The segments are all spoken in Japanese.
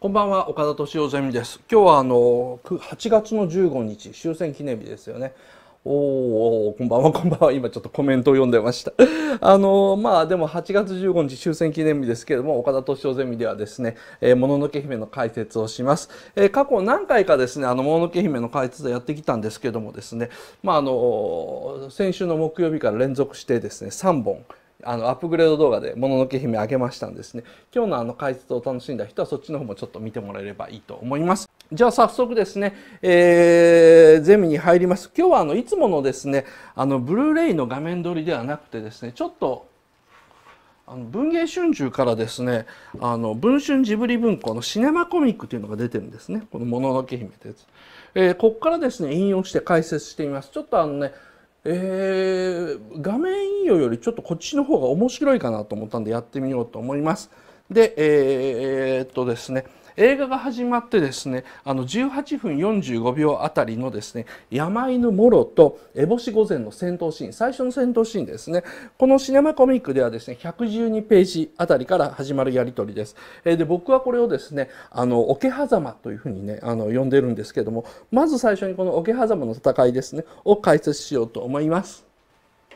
こんばんは岡田敏夫ゼミです今日はあの8月の15日終戦記念日ですよねおおこんばんはこんばんは今ちょっとコメントを読んでました あのまあでも8月15日終戦記念日ですけれども岡田敏夫ゼミではですね「えー、もののけ姫」の解説をします、えー、過去何回かですね「あのもののけ姫」の解説をやってきたんですけどもですねまああの先週の木曜日から連続してですね3本あのアップグレード動画で「もののけ姫」あげましたんですね今日のあの解説を楽しんだ人はそっちの方もちょっと見てもらえればいいと思いますじゃあ早速ですね、えー、ゼミに入ります今日はあのいつものですねあのブルーレイの画面撮りではなくてですねちょっとあの文藝春秋からですねあの文春ジブリ文庫のシネマコミックというのが出てるんですねこの「もののけ姫」ってやつ、えー、ここからですね引用して解説してみますちょっとあのねえー、画面引用よりちょっとこっちの方が面白いかなと思ったんでやってみようと思います。で、えー、っとですね、映画が始まってですねあの18分45秒あたりのですね山犬もろと烏帽子御前の戦闘シーン最初の戦闘シーンですねこのシネマコミックではですね112ページあたりから始まるやり取りです、えで僕はこれをですねあの桶狭間というふうにねあの呼んでるんですけどもまず最初にこの桶狭間の戦いですねを解説しようと思います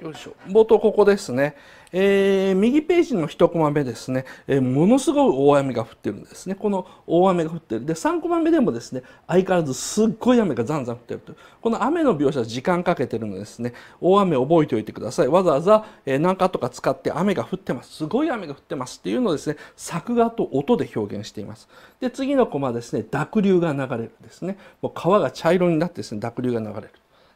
よいしょ冒頭ここですねえー、右ページの1コマ目ですね、えー、ものすごい大雨が降ってるんですね。この大雨が降ってる。で、3コマ目でもですね、相変わらずすっごい雨がざんざん降ってるという。この雨の描写時間かけてるのですね、大雨覚えておいてください。わざわざ、えー、かとか使って雨が降ってます。すごい雨が降ってますっていうのをですね、作画と音で表現しています。で、次のコマですね、濁流が流れるですね。もう川が茶色になってですね、濁流が流れる。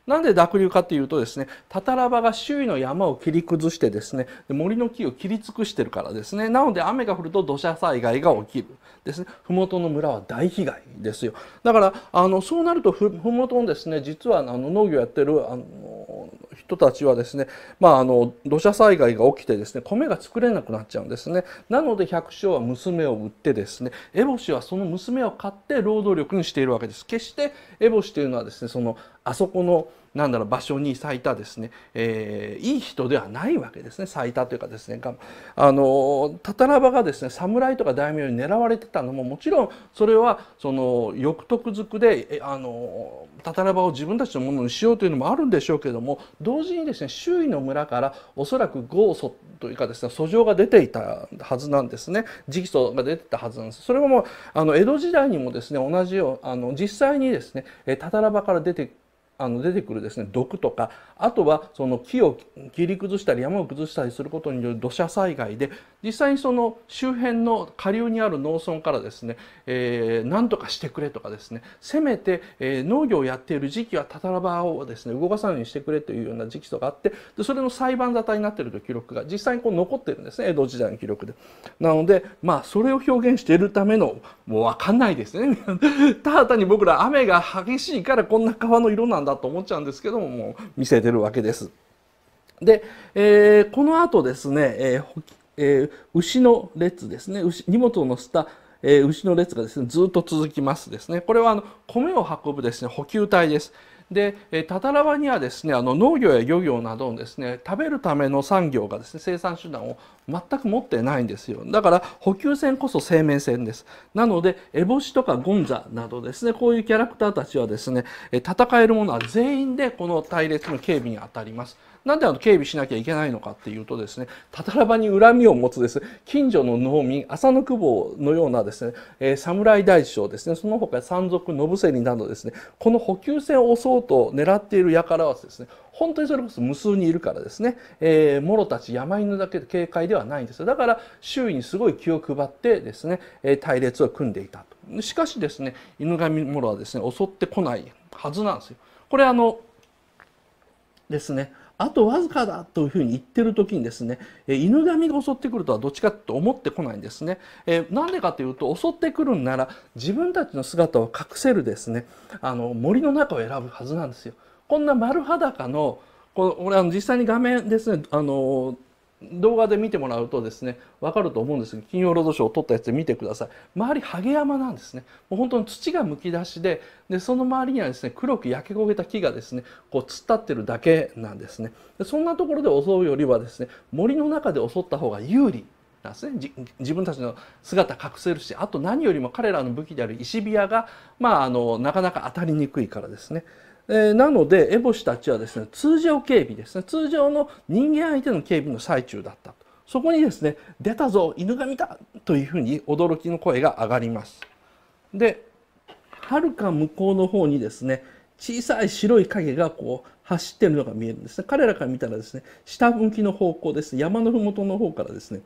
なんで濁流かっていうとですねタタラ場が周囲の山を切り崩してですね森の木を切り尽くしてるからですねなので雨が降ると土砂災害が起きるですね麓の村は大被害ですよだからあのそうなるとふ麓のですね実はあの農業やってるあの人たちはですね、まあ、あの土砂災害が起きてですね米が作れなくなっちゃうんですねなので百姓は娘を売ってですねエボシはその娘を買って労働力にしているわけです決してエボシというのはですねそのあそこのなんだろう場所に咲いたですね、えー、いい人ではないわけですね咲いたというかですねあのたたらばがですね侍とか大名に狙われてたのももちろんそれはその欲得づくであのタタラバを自分たちのものにしようというのもあるんでしょうけども同時にですね周囲の村からおそらく豪訴というかですね訴状が出ていたはずなんですね直訴が出てたはずなんです。それもあの江戸時代にもですね同じようあの実際にですねたたらばから出てあの出てくるですね毒とかあとはその木を切り崩したり山を崩したりすることによる土砂災害で実際にその周辺の下流にある農村からですね、えー、何とかしてくれとかですねせめて、えー、農業をやっている時期はタタラバをですね動かさないようにしてくれというような時期とかあってでそれの裁判沙汰になっているという記録が実際にこう残っているんですね江戸時代の記録で。なのでまあそれを表現しているためのもう分かんないですね。ただ単に僕ら雨が激しいからこんな川の色なんだだと思っちゃうんですけどももう見せてるわけです。で、えー、この後ですね、えーえー、牛の列ですね牛荷物を載せた、え牛の列がですねずっと続きますですねこれはあの米を運ぶですね補給隊です。で、えタタラワにはですねあの農業や漁業などのですね食べるための産業がですね生産手段を全く持ってないんですよだから補給船こそ生命線ですなのでエボシとかゴンザなどですねこういうキャラクターたちはですね戦えるものは全員でこの隊列の警備にあたりますなんであの警備しなきゃいけないのかっていうとですねたたらばに恨みを持つです近所の農民浅野久保のようなですね、えー、侍大将ですねその他山賊信芹などですねこの補給船を押そうと狙っている輩はですね本当にそれこそ無数にいるからですね、えー、諸たち山犬だけで警戒ではないんですだから周囲にすごい気を配ってですね、えー、隊列を組んでいたとしかしですね犬神諸はですね襲ってこないはずなんですよこれあのですねあとわずかだというふうに言ってる時にですね、犬神が襲ってくるとはどっちかと思ってこないんですね。えな、んでかというと襲ってくるんなら自分たちの姿を隠せるですね、あの森の中を選ぶはずなんですよ。こんな丸裸のこの俺あの実際に画面ですねあの動画で見てもらうとですね分かると思うんですけど金曜ロードショーを撮ったやつで見てください周りハゲ山なんですねもう本当に土がむき出しででその周りにはですね黒く焼け焦げた木がですねこう突っ立ってるだけなんですねでそんなところで襲うよりはですね森の中で襲った方が有利なんですね自分たちの姿隠せるしあと何よりも彼らの武器である石火矢が、まあ、あのなかなか当たりにくいからですねえー、なので烏帽子たちはですね通常警備ですね通常の人間相手の警備の最中だったとそこにですね出たぞ犬神だというふうに驚きの声が上がりますではるか向こうの方にですね小さい白い影がこう走ってるのが見えるんですね彼らから見たらですね下向きの方向です、ね、山の麓の方からですね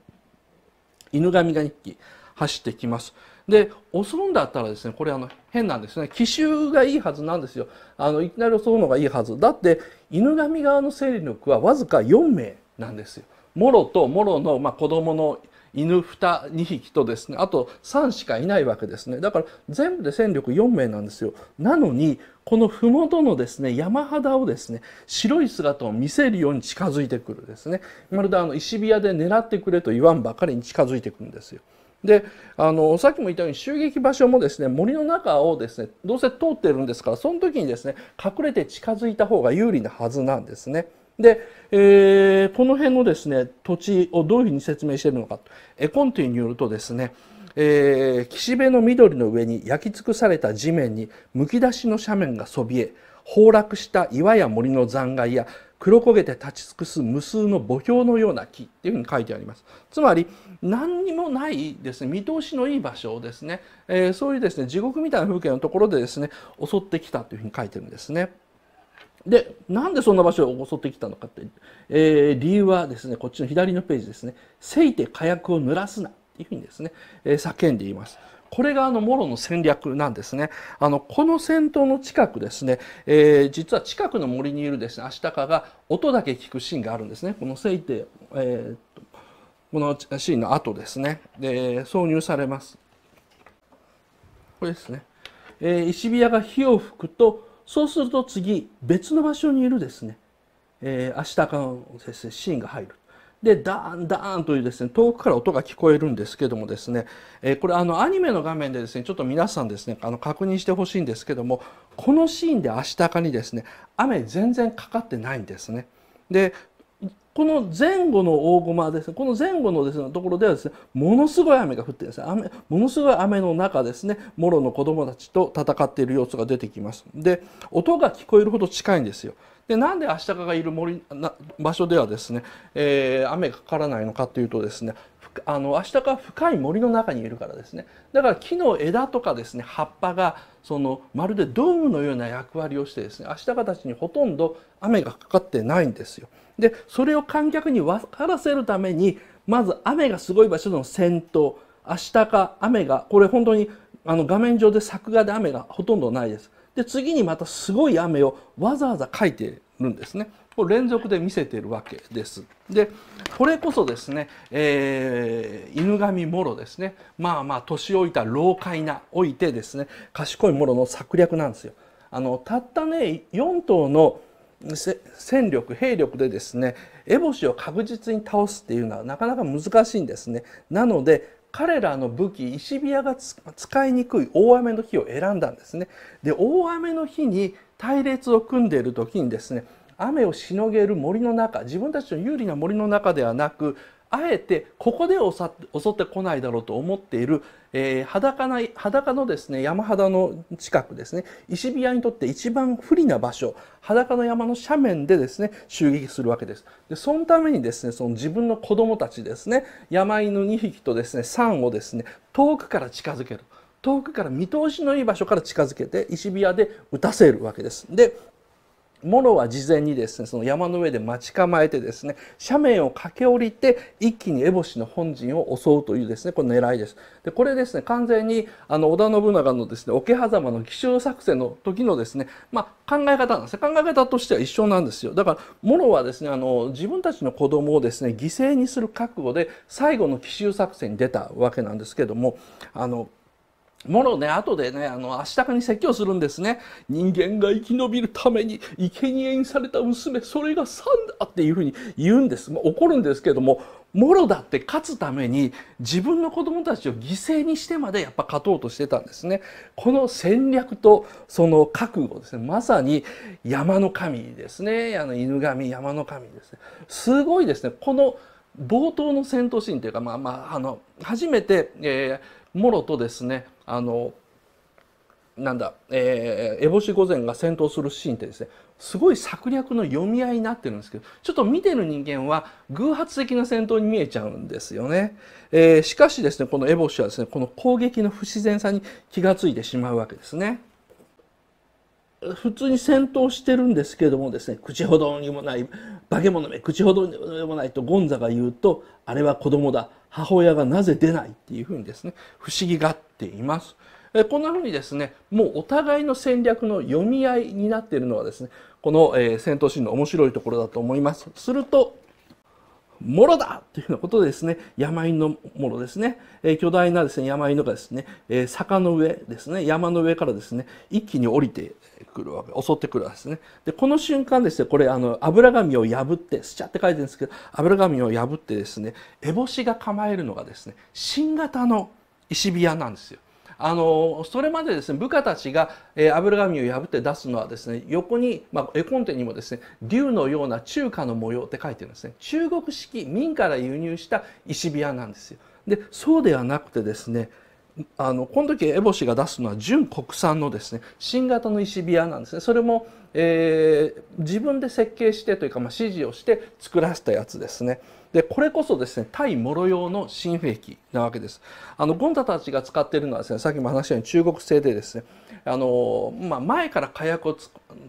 犬神が1匹走ってきますで押すんだったらですねこれあの変なんですね奇襲がいいはずなんですよあのいきなり襲うのがいいはずだって犬神側の勢力はわずか4名なんですよ。モロとモロの、まあ、子供の犬 2, 匹とですねあと3しかいないわけですねだから全部で戦力4名なんですよなのにこの麓のですね山肌をですね白い姿を見せるように近づいてくるですねまるであの石火屋で狙ってくれと言わんばかりに近づいてくるんですよ。であのさっきも言ったように襲撃場所もですね森の中をですねどうせ通ってるんですからその時にですね隠れて近づいた方が有利なはずなんですね。で、えー、この辺のですね土地をどういうふうに説明しているのかエコンティによるとですね、えー、岸辺の緑の上に焼き尽くされた地面にむき出しの斜面がそびえ崩落した岩や森の残骸や黒焦げて立ち尽くす無数の墓標のような木っていうふうに書いてありますつまり何にもないですね見通しのいい場所をですね、えー、そういうですね地獄みたいな風景のところでですね襲ってきたというふうに書いてるんですね。でなんでそんな場所を襲ってきたのかって、えー、理由はですねこっちの左のページですね「せいて火薬を濡らすな」っていうふうにですね、えー、叫んでいます。これがあのモロの戦略なんですね。あのこの戦闘の近くですね、えー、実は近くの森にいるですねアシタカが音だけ聞くシーンがあるんですね。この聖帝、えー、このシーンの後ですねで挿入されます。これですね。えー、石火矢が火を吹くとそうすると次別の場所にいるですね、えー、アシタカのシーンが入る。でダーンダーンというですね遠くから音が聞こえるんですけどもですね、えー、これあのアニメの画面でですねちょっと皆さんですねあの確認してほしいんですけどもこのシーンで日かにですね雨全然かかってないんですね。でこの前後の大駒ですね、この前後のですね、ところではですね、ものすごい雨が降ってですね、雨、ものすごい雨の中ですね、モロの子供たちと戦っている様子が出てきます。で、音が聞こえるほど近いんですよ。でなんでアシタカがいる森な場所ではですね、えー、雨がかからないのかというとですねあのアシタカは深い森の中にいるからですねだから木の枝とかですね葉っぱがそのまるでドームのような役割をしてですねアシタカたちにほとんど雨がかかってないんですよ。でそれを観客に分からせるためにまず雨がすごい場所の先頭アシタカ雨がこれ本当にあの画面上で作画で雨がほとんどないです。で次にまたすごい雨をわざわざ描いてるんですね。これ連続で見せてるわけです。でこれこそですね、えー、犬神もろですねまあまあ年老いた老快なおいてですね賢いもろの策略なんですよ。あのたったね4頭の戦力兵力でですね烏帽子を確実に倒すっていうのはなかなか難しいんですね。なので彼らの武器石火矢が使いにくい大雨の日を選んだんですね。で大雨の日に隊列を組んでいる時にですね雨をしのげる森の中自分たちの有利な森の中ではなくあえてここで襲ってこないだろうと思っている、えー、裸な裸のですね山肌の近くですね石火屋にとって一番不利な場所裸の山の斜面でですね襲撃するわけです。でそのためにですねその自分の子供たちですね山犬2匹とですね3をですね遠くから近づける遠くから見通しのいい場所から近づけて石火屋で撃たせるわけです。でモロは事前にですねその山の上で待ち構えてですね斜面を駆け下りて一気に烏帽子の本陣を襲うというですねこの狙いです。でこれですね完全にあの織田信長のですね桶狭間の奇襲作戦の時のですね、まあ、考え方なんですね考え方としては一緒なんですよだからモロはですねあの自分たちの子供をですね犠牲にする覚悟で最後の奇襲作戦に出たわけなんですけどもあの。もろね、後でね、あの、足かに説教するんですね。人間が生き延びるために、生贄にされた娘、それが三だっていうふうに言うんです。まあ、怒るんですけども、もろだって勝つために、自分の子供たちを犠牲にしてまでやっぱ勝とうとしてたんですね。この戦略と、その覚悟ですね。まさに山の神ですね。あの、犬神、山の神ですね。すごいですね。この冒頭の戦闘シーンというか、まあまあ、あの、初めて、えー、モロとですねあのなんだ、えー、烏帽子御前が戦闘するシーンってですねすごい策略の読み合いになってるんですけどちょっと見てる人間は偶発的な戦闘に見えちゃうんですよね、えー、しかしですねこの烏帽子はですねこの攻撃の不自然さに気が付いてしまうわけですね。普通に戦闘してるんですけれどもですね口ほどにもない化け物め口ほどにもないとゴンザが言うとあれは子供だ母親がなぜ出ないっていうふうにですね不思議がっています。こんなふうにですねもうお互いの戦略の読み合いになっているのはですねこの、え戦闘シーンの面白いところだと思います。するともろだというようなことでですね、病のもろですね、え巨大なですね、山のがですね、え坂の上ですね、山の上からですね、一気に降りてくるわけ、襲ってくるわけですね。で、この瞬間ですね、これ、あの、油紙を破って、スチャって書いてるんですけど、油紙を破ってですね、烏帽子が構えるのがですね、新型の石火矢なんですよ。あのそれまでですね部下たちが、え油紙を破って出すのはですね横に、まあ、絵コンテにもですね竜のような中華の模様って書いてるんですね中国式明から輸入した石火屋なんですよ。でそうではなくてですねあのこの時烏帽子が出すのは純国産のですね新型の石火屋なんですねそれも、えー、自分で設計してというか、まあ、指示をして作らせたやつですね。でこれこそですね対モロ用の新兵器なわけですあのゴンタたちが使っているのはですねさっきも話したように中国製でですねあの、まあ、前から火薬を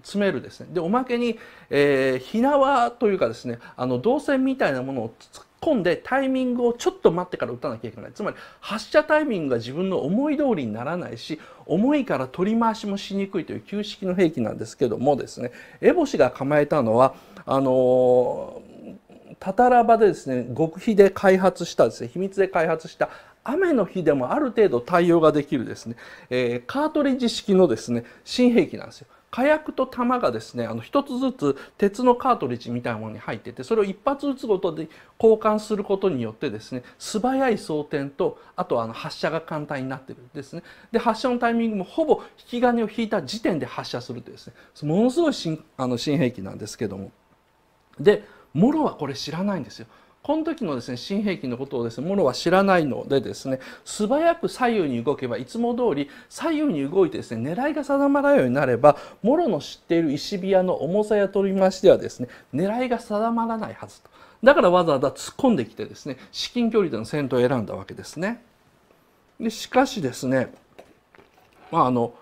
詰めるですねでおまけに、えー、火縄というかですねあの導線みたいなものを突っ込んでタイミングをちょっと待ってから打たなきゃいけないつまり発射タイミングが自分の思い通りにならないし重いから取り回しもしにくいという旧式の兵器なんですけどもですねエボシが構えたのはあのータタラバでですね極秘で開発したですね秘密で開発した雨の日でもある程度対応ができるですね、えー、カートリッジ式のですね新兵器なんですよ。火薬と弾がですねあの1つずつ鉄のカートリッジみたいなものに入っててそれを1発撃つことで交換することによってですね素早い装填とあとはあの発射が簡単になってるんですねで発射のタイミングもほぼ引き金を引いた時点で発射するというですねものすごい新あの新兵器なんですけどもでモロはこれ知らないんですよ。この時のですね新兵器のことをですねモロは知らないのでですね素早く左右に動けばいつも通り左右に動いてですね狙いが定まらないようになればモロの知っている石火屋の重さや取り回しではですね狙いが定まらないはずとだからわざわざ突っ込んできてですね至近距離での戦闘を選んだわけですね。でしかしですねまああの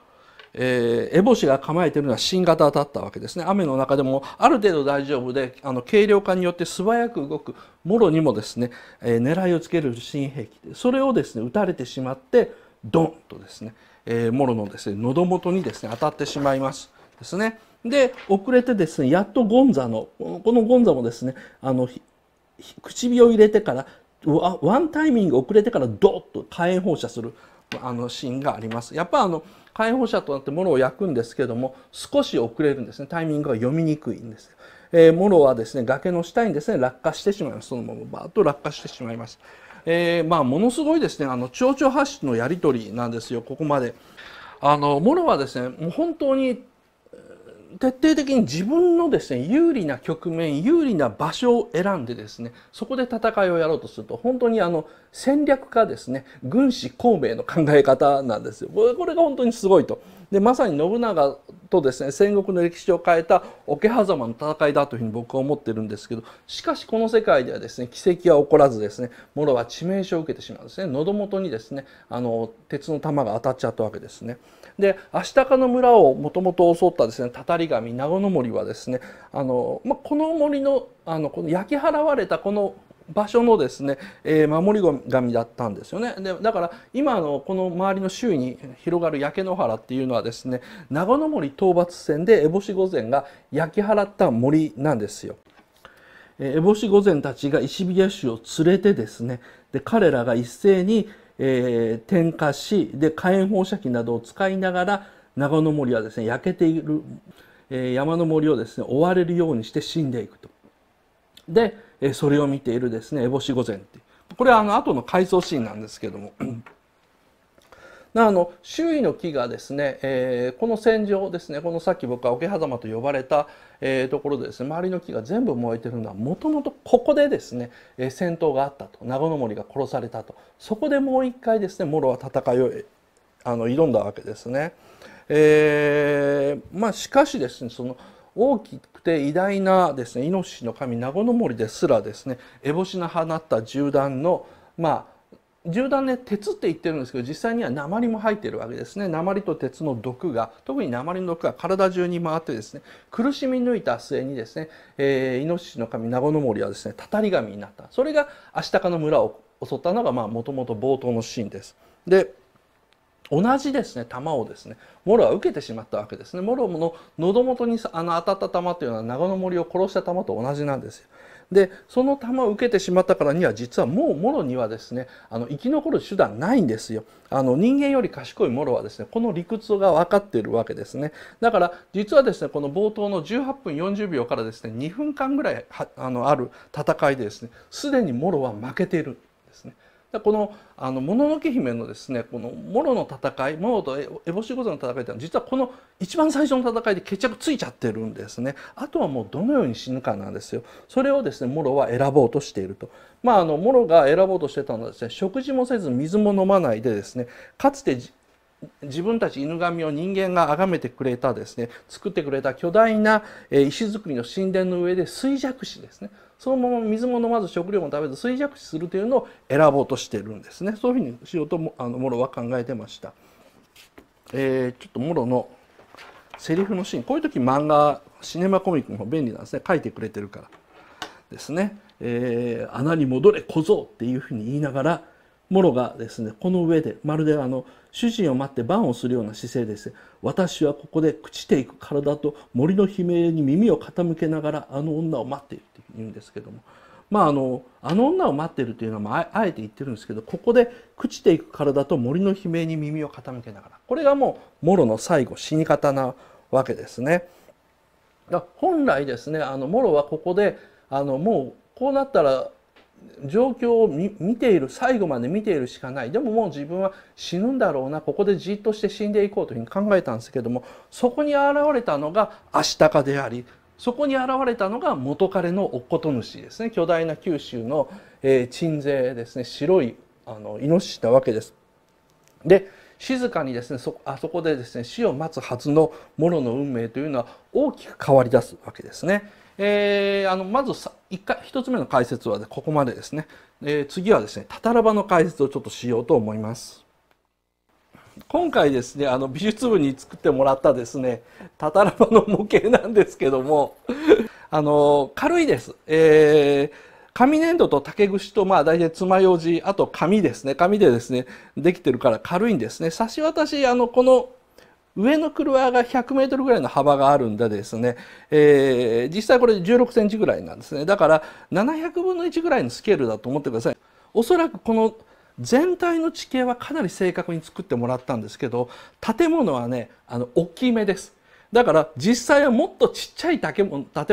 えー、烏帽子が構えているのは新型だったわけですね雨の中でもある程度大丈夫であの軽量化によって素早く動くもろにもですね、えー、狙いをつける新兵器それをですね撃たれてしまってドンとですね、えー、もろのですね喉元にですね当たってしまいますですね。で遅れてですねやっとゴンザのこのゴンザもですねあの口を入れてからワンタイミング遅れてからドッと火炎放射するあのシーンがあります。やっぱあの解放者となってモロを焼くんですけども少し遅れるんですねタイミングが読みにくいんです。えー、モロはですね崖の下にですね落下してしまいますそのままバーッと落下してしまいます。えー、まあ、ものすごいですねあの蝶々発出のやり取りなんですよここまで。あのモロはですねもう本当に徹底的に自分のですね有利な局面有利な場所を選んでですねそこで戦いをやろうとすると本当にあの戦略家ですね軍師孔明の考え方なんですよこれが本当にすごいとでまさに信長とですね戦国の歴史を変えた桶狭間の戦いだというふうに僕は思ってるんですけどしかしこの世界ではですね奇跡は起こらずですねモロは致命傷を受けてしまうんですね喉元にですねあの鉄の玉が当たっちゃったわけですね。で足高の村をもともと襲ったですねたたり神名護の森はですねあの、まあ、この森のあのこの焼き払われたこの場所のですね、え守り神だったんですよねでだから今のこの周りの周囲に広がる焼け野原っていうのはですね長野森討伐戦で烏帽子御前が焼き払った森なんですよ。烏帽子御前たちが石火衆を連れてですねで彼らが一斉に、えー、点火しで火炎放射器などを使いながら長野森はですね焼けている、えー、山の森をですね追われるようにして死んでいくと。でえそれを見ているですね烏帽子御前ってこれはあの後の回想シーンなんですけども あの周囲の木がですね、えー、この戦場ですねこのさっき僕は桶狭間と呼ばれた、えー、ところでですね周りの木が全部燃えてるのはもともとここでですね、えー、戦闘があったと長野森が殺されたとそこでもう一回ですねモロは戦いをあの挑んだわけですね。えー、まあしかしですねその大きくて偉大なですねシの神名護の森ですらですね烏帽子の放った銃弾のまあ銃弾ね鉄って言ってるんですけど実際には鉛も入ってるわけですね鉛と鉄の毒が特に鉛の毒が体中に回ってですね苦しみ抜いた末にですね、えー、イノシシの神名護の森はですねたたり神になったそれがアシタカの村を襲ったのがまあもともと冒頭のシーンです。で同じですね球をですねモロは受けてしまったわけですねモロの喉元にあの当たった球というのは長野森を殺した球と同じなんですよ。でその球を受けてしまったからには実はもうモロにはですねあの生き残る手段ないんですよあの人間より賢いモロはですねこの理屈が分かっているわけですねだから実はですねこの冒頭の18分40秒からですね2分間ぐらいあのある戦いでですねすでにモロは負けているこの「あのもののけ姫」のですねこのモロの戦いモロと烏帽子御座の戦いってのは実はこの一番最初の戦いで決着ついちゃってるんですねあとはもうどのように死ぬかなんですよそれをですねモロは選ぼうとしているとまあモロが選ぼうとしてたのはですね食事もせず水も飲まないでですねかつて自分たち犬神を人間が崇めてくれたですね作ってくれた巨大な石造りの神殿の上で衰弱死ですねそのまま水も飲まず食料も食べず衰弱死するというのを選ぼうとしてるんですねそういうふうにしようともあのモロは考えてました、えー、ちょっとモロのセリフのシーンこういう時漫画シネマコミックも便利なんですね書いてくれてるからですね、えー、穴に戻れ小僧っていうふうに言いながらもろがですねこの上でまるであの主人を待って番をするような姿勢です私はここで朽ちていく体と森の悲鳴に耳を傾けながらあの女を待っているって言うんですけどもまああのあの女を待っているというのはあえて言ってるんですけどここで朽ちていく体と森の悲鳴に耳を傾けながらこれがもうもろの最後死に方なわけですね。本来ですねあのモロはここであのもうこうなったら状況を見ている最後まで見ているしかないでももう自分は死ぬんだろうなここでじっとして死んでいこうというふうに考えたんですけどもそこに現れたのがアシタカでありそこに現れたのが元彼のおっこと主ですね巨大な九州の、えー、鎮西ですね白いあのイノシシなわけです。で静かにですねそあそこでですね死を待つはずのモロの運命というのは大きく変わりだすわけですね。えー、あのまず1つ目の解説はここまでですね、えー、次はですねタタラバの解説をちょっとしようと思います今回ですねあの美術部に作ってもらったですねタタラバの模型なんですけども あの軽いです、えー紙粘土と竹串とまあ大体爪楊枝あと紙ですね紙でですねできてるから軽いんですね差し渡しあのこの上の車が100メートルぐらいの幅があるんでですね、えー、実際これ16センチぐらいなんですね。だから700分の1ぐらいのスケールだと思ってください。おそらくこの全体の地形はかなり正確に作ってもらったんですけど、建物はね、あの、大きめです。だから実際はもっとちっちゃい建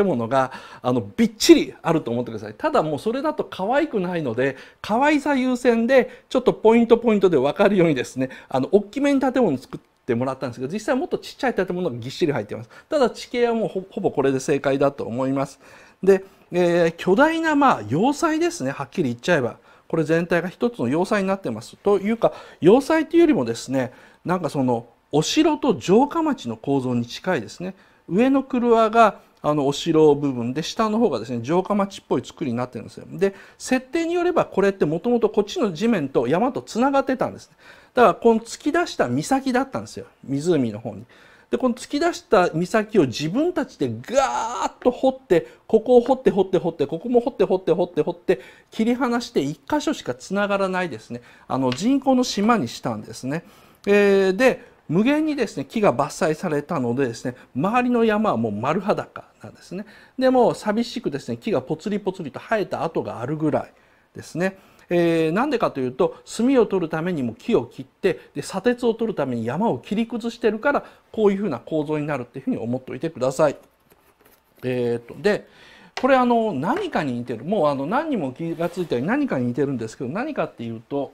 物があのびっちりあると思ってください。ただもうそれだと可愛くないので可愛さ優先でちょっとポイントポイントで分かるようにですねあの大きめに建物作っててもらったんですけど実際はもっとちっちゃい建物がぎっしり入っていますただ地形はもうほぼこれで正解だと思いますで、えー、巨大なまあ要塞ですねはっきり言っちゃえばこれ全体が一つの要塞になってますというか要塞というよりもですねなんかそのお城と城下町の構造に近いですね上の車があのお城部分で下の方がですね城下町っぽい作りになってるんですよ。で設定によればこれってもともとこっちの地面と山とつながってたんです、ね。だからこの突き出した岬だったんですよ湖の方に。でこの突き出した岬を自分たちでガーッと掘ってここを掘って掘って掘ってここも掘って掘って掘って掘って切り離して1箇所しかつながらないですねあの人工の島にしたんですね。えー、で無限にですね木が伐採されたのでですね周りの山はもう丸裸なんですね。でも寂しくですね木がぽつりぽつりと生えた跡があるぐらいですね。えー、なんでかというと炭を取るためにも木を切ってで砂鉄を取るために山を切り崩してるからこういうふうな構造になるっていうふうに思っておいてください。えー、っとでこれあの何かに似てるもうあの何にも気が付いたように何かに似てるんですけど何かっていうと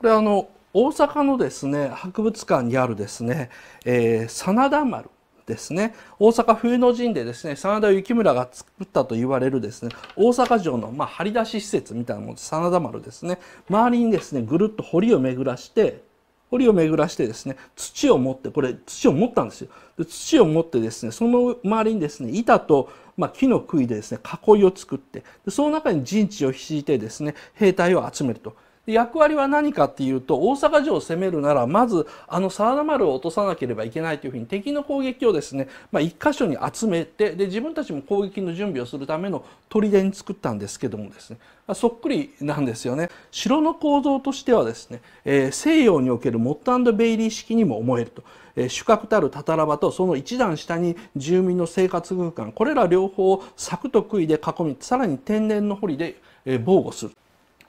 これあの大阪のですね博物館にあるですね、えー、真田丸ですね大阪冬の陣でですね真田幸村が作ったと言われるですね大阪城のまあ張り出し施設みたいなもの真田丸ですね周りにですねぐるっと堀を巡らして堀を巡らしてですね土を持ってこれ土を持ったんですよで土を持ってですねその周りにですね板と、まあ、木の杭でですね囲いを作ってでその中に陣地を敷いてですね兵隊を集めると役割は何かっていうと大阪城を攻めるならまずあの沢田丸を落とさなければいけないというふうに敵の攻撃をですね、まあ、箇所に集めてで自分たちも攻撃の準備をするための砦に作ったんですけどもですね、まあ、そっくりなんですよね。城の構造としてはですね、えー、西洋におけるモッドベイリー式にも思えると。主格たるタタラバとその一段下に住民の生活空間これら両方を柵と杭で囲みさらに天然の堀で、防護する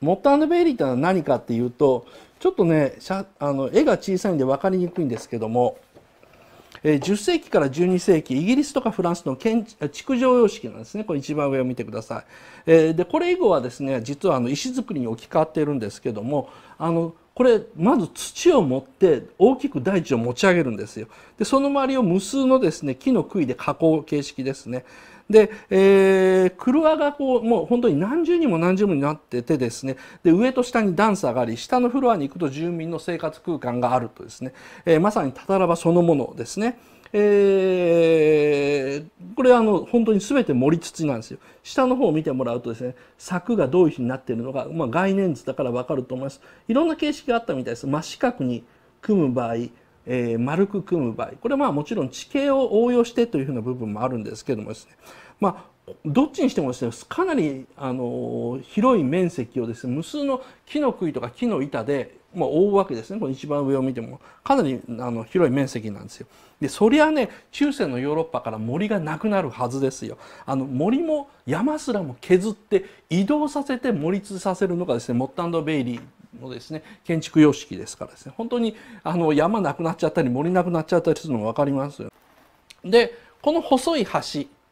モッタド・ベイリーってのは何かっていうとちょっとねあの絵が小さいんで分かりにくいんですけども、10世紀から12世紀イギリスとかフランスの建築常様式なんですねこれ一番上を見てください。でこれ以後はですね実はあの石造りに置き換わっているんですけどもあのこれまず土を持って大きく大地を持ち上げるんですよ。でその周りを無数のですね木の杭で加工形式ですね。で、えー、車がこうもう本当に何重にも何重にもなっててですねで上と下に段差があり下のフロアに行くと住民の生活空間があるとですね、えー、まさにたたらばそのものですね。えー、これあの本当に全て盛り土なんですよ下の方を見てもらうとですね柵がどういうふうになっているのか、まあ、概念図だから分かると思いますいろんな形式があったみたいです真四角に組む場合えー、丸く組む場合これはまあもちろん地形を応用してというふうな部分もあるんですけどもですね、まあ、どっちにしてもですねかなりあの広い面積をですね無数の木の杭とか木の板でまあ、覆うわけですね。この一番上を見ても、かなりあの広い面積なんですよ。で、そりゃね、中世のヨーロッパから森がなくなるはずですよ。あの森も山すらも削って移動させて森立させるのがですね、モッタンド・ベイリーのですね建築様式ですからですね本当にあの山なくなっちゃったり森なくなっちゃったりするの分かりますよ。でこの細い橋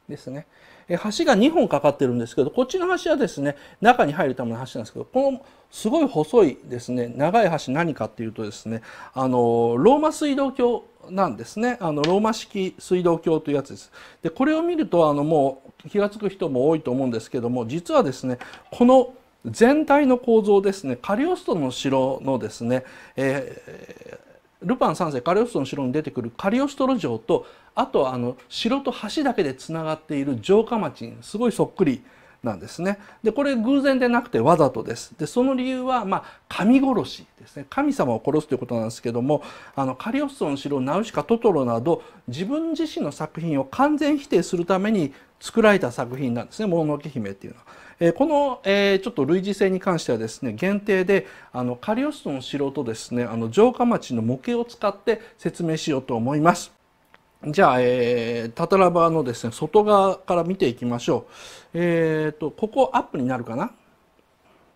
ですね橋が2本かかってるんですけどこっちの橋はですね中に入るための橋なんですけどこのすごい細いですね長い橋何かっていうとですねあのローマ水道橋なんですねあのローマ式水道橋というやつです。でこれを見るとあのもう気が付く人も多いと思うんですけども実はですねこの全体の構造ですねカリオストの城のですね、えー、ルパン三世カリオストの城に出てくるカリオストロ城とあとあの城と橋だけでつながっている城下町にすごいそっくりなんですね。でこれ偶然でなくてわざとです。でその理由は、まあ、神殺しですね神様を殺すということなんですけどもあのカリオストの城ナウシカトトロなど自分自身の作品を完全否定するために作られた作品なんですね「もののけ姫」っていうのは。えこの、えちょっと類似性に関してはですね限定であのカリオストの城とですねあの城下町の模型を使って説明しようと思います。じゃあ、えー、タタラバのですね外側から見ていきましょう。えっ、ー、とここアップになるかな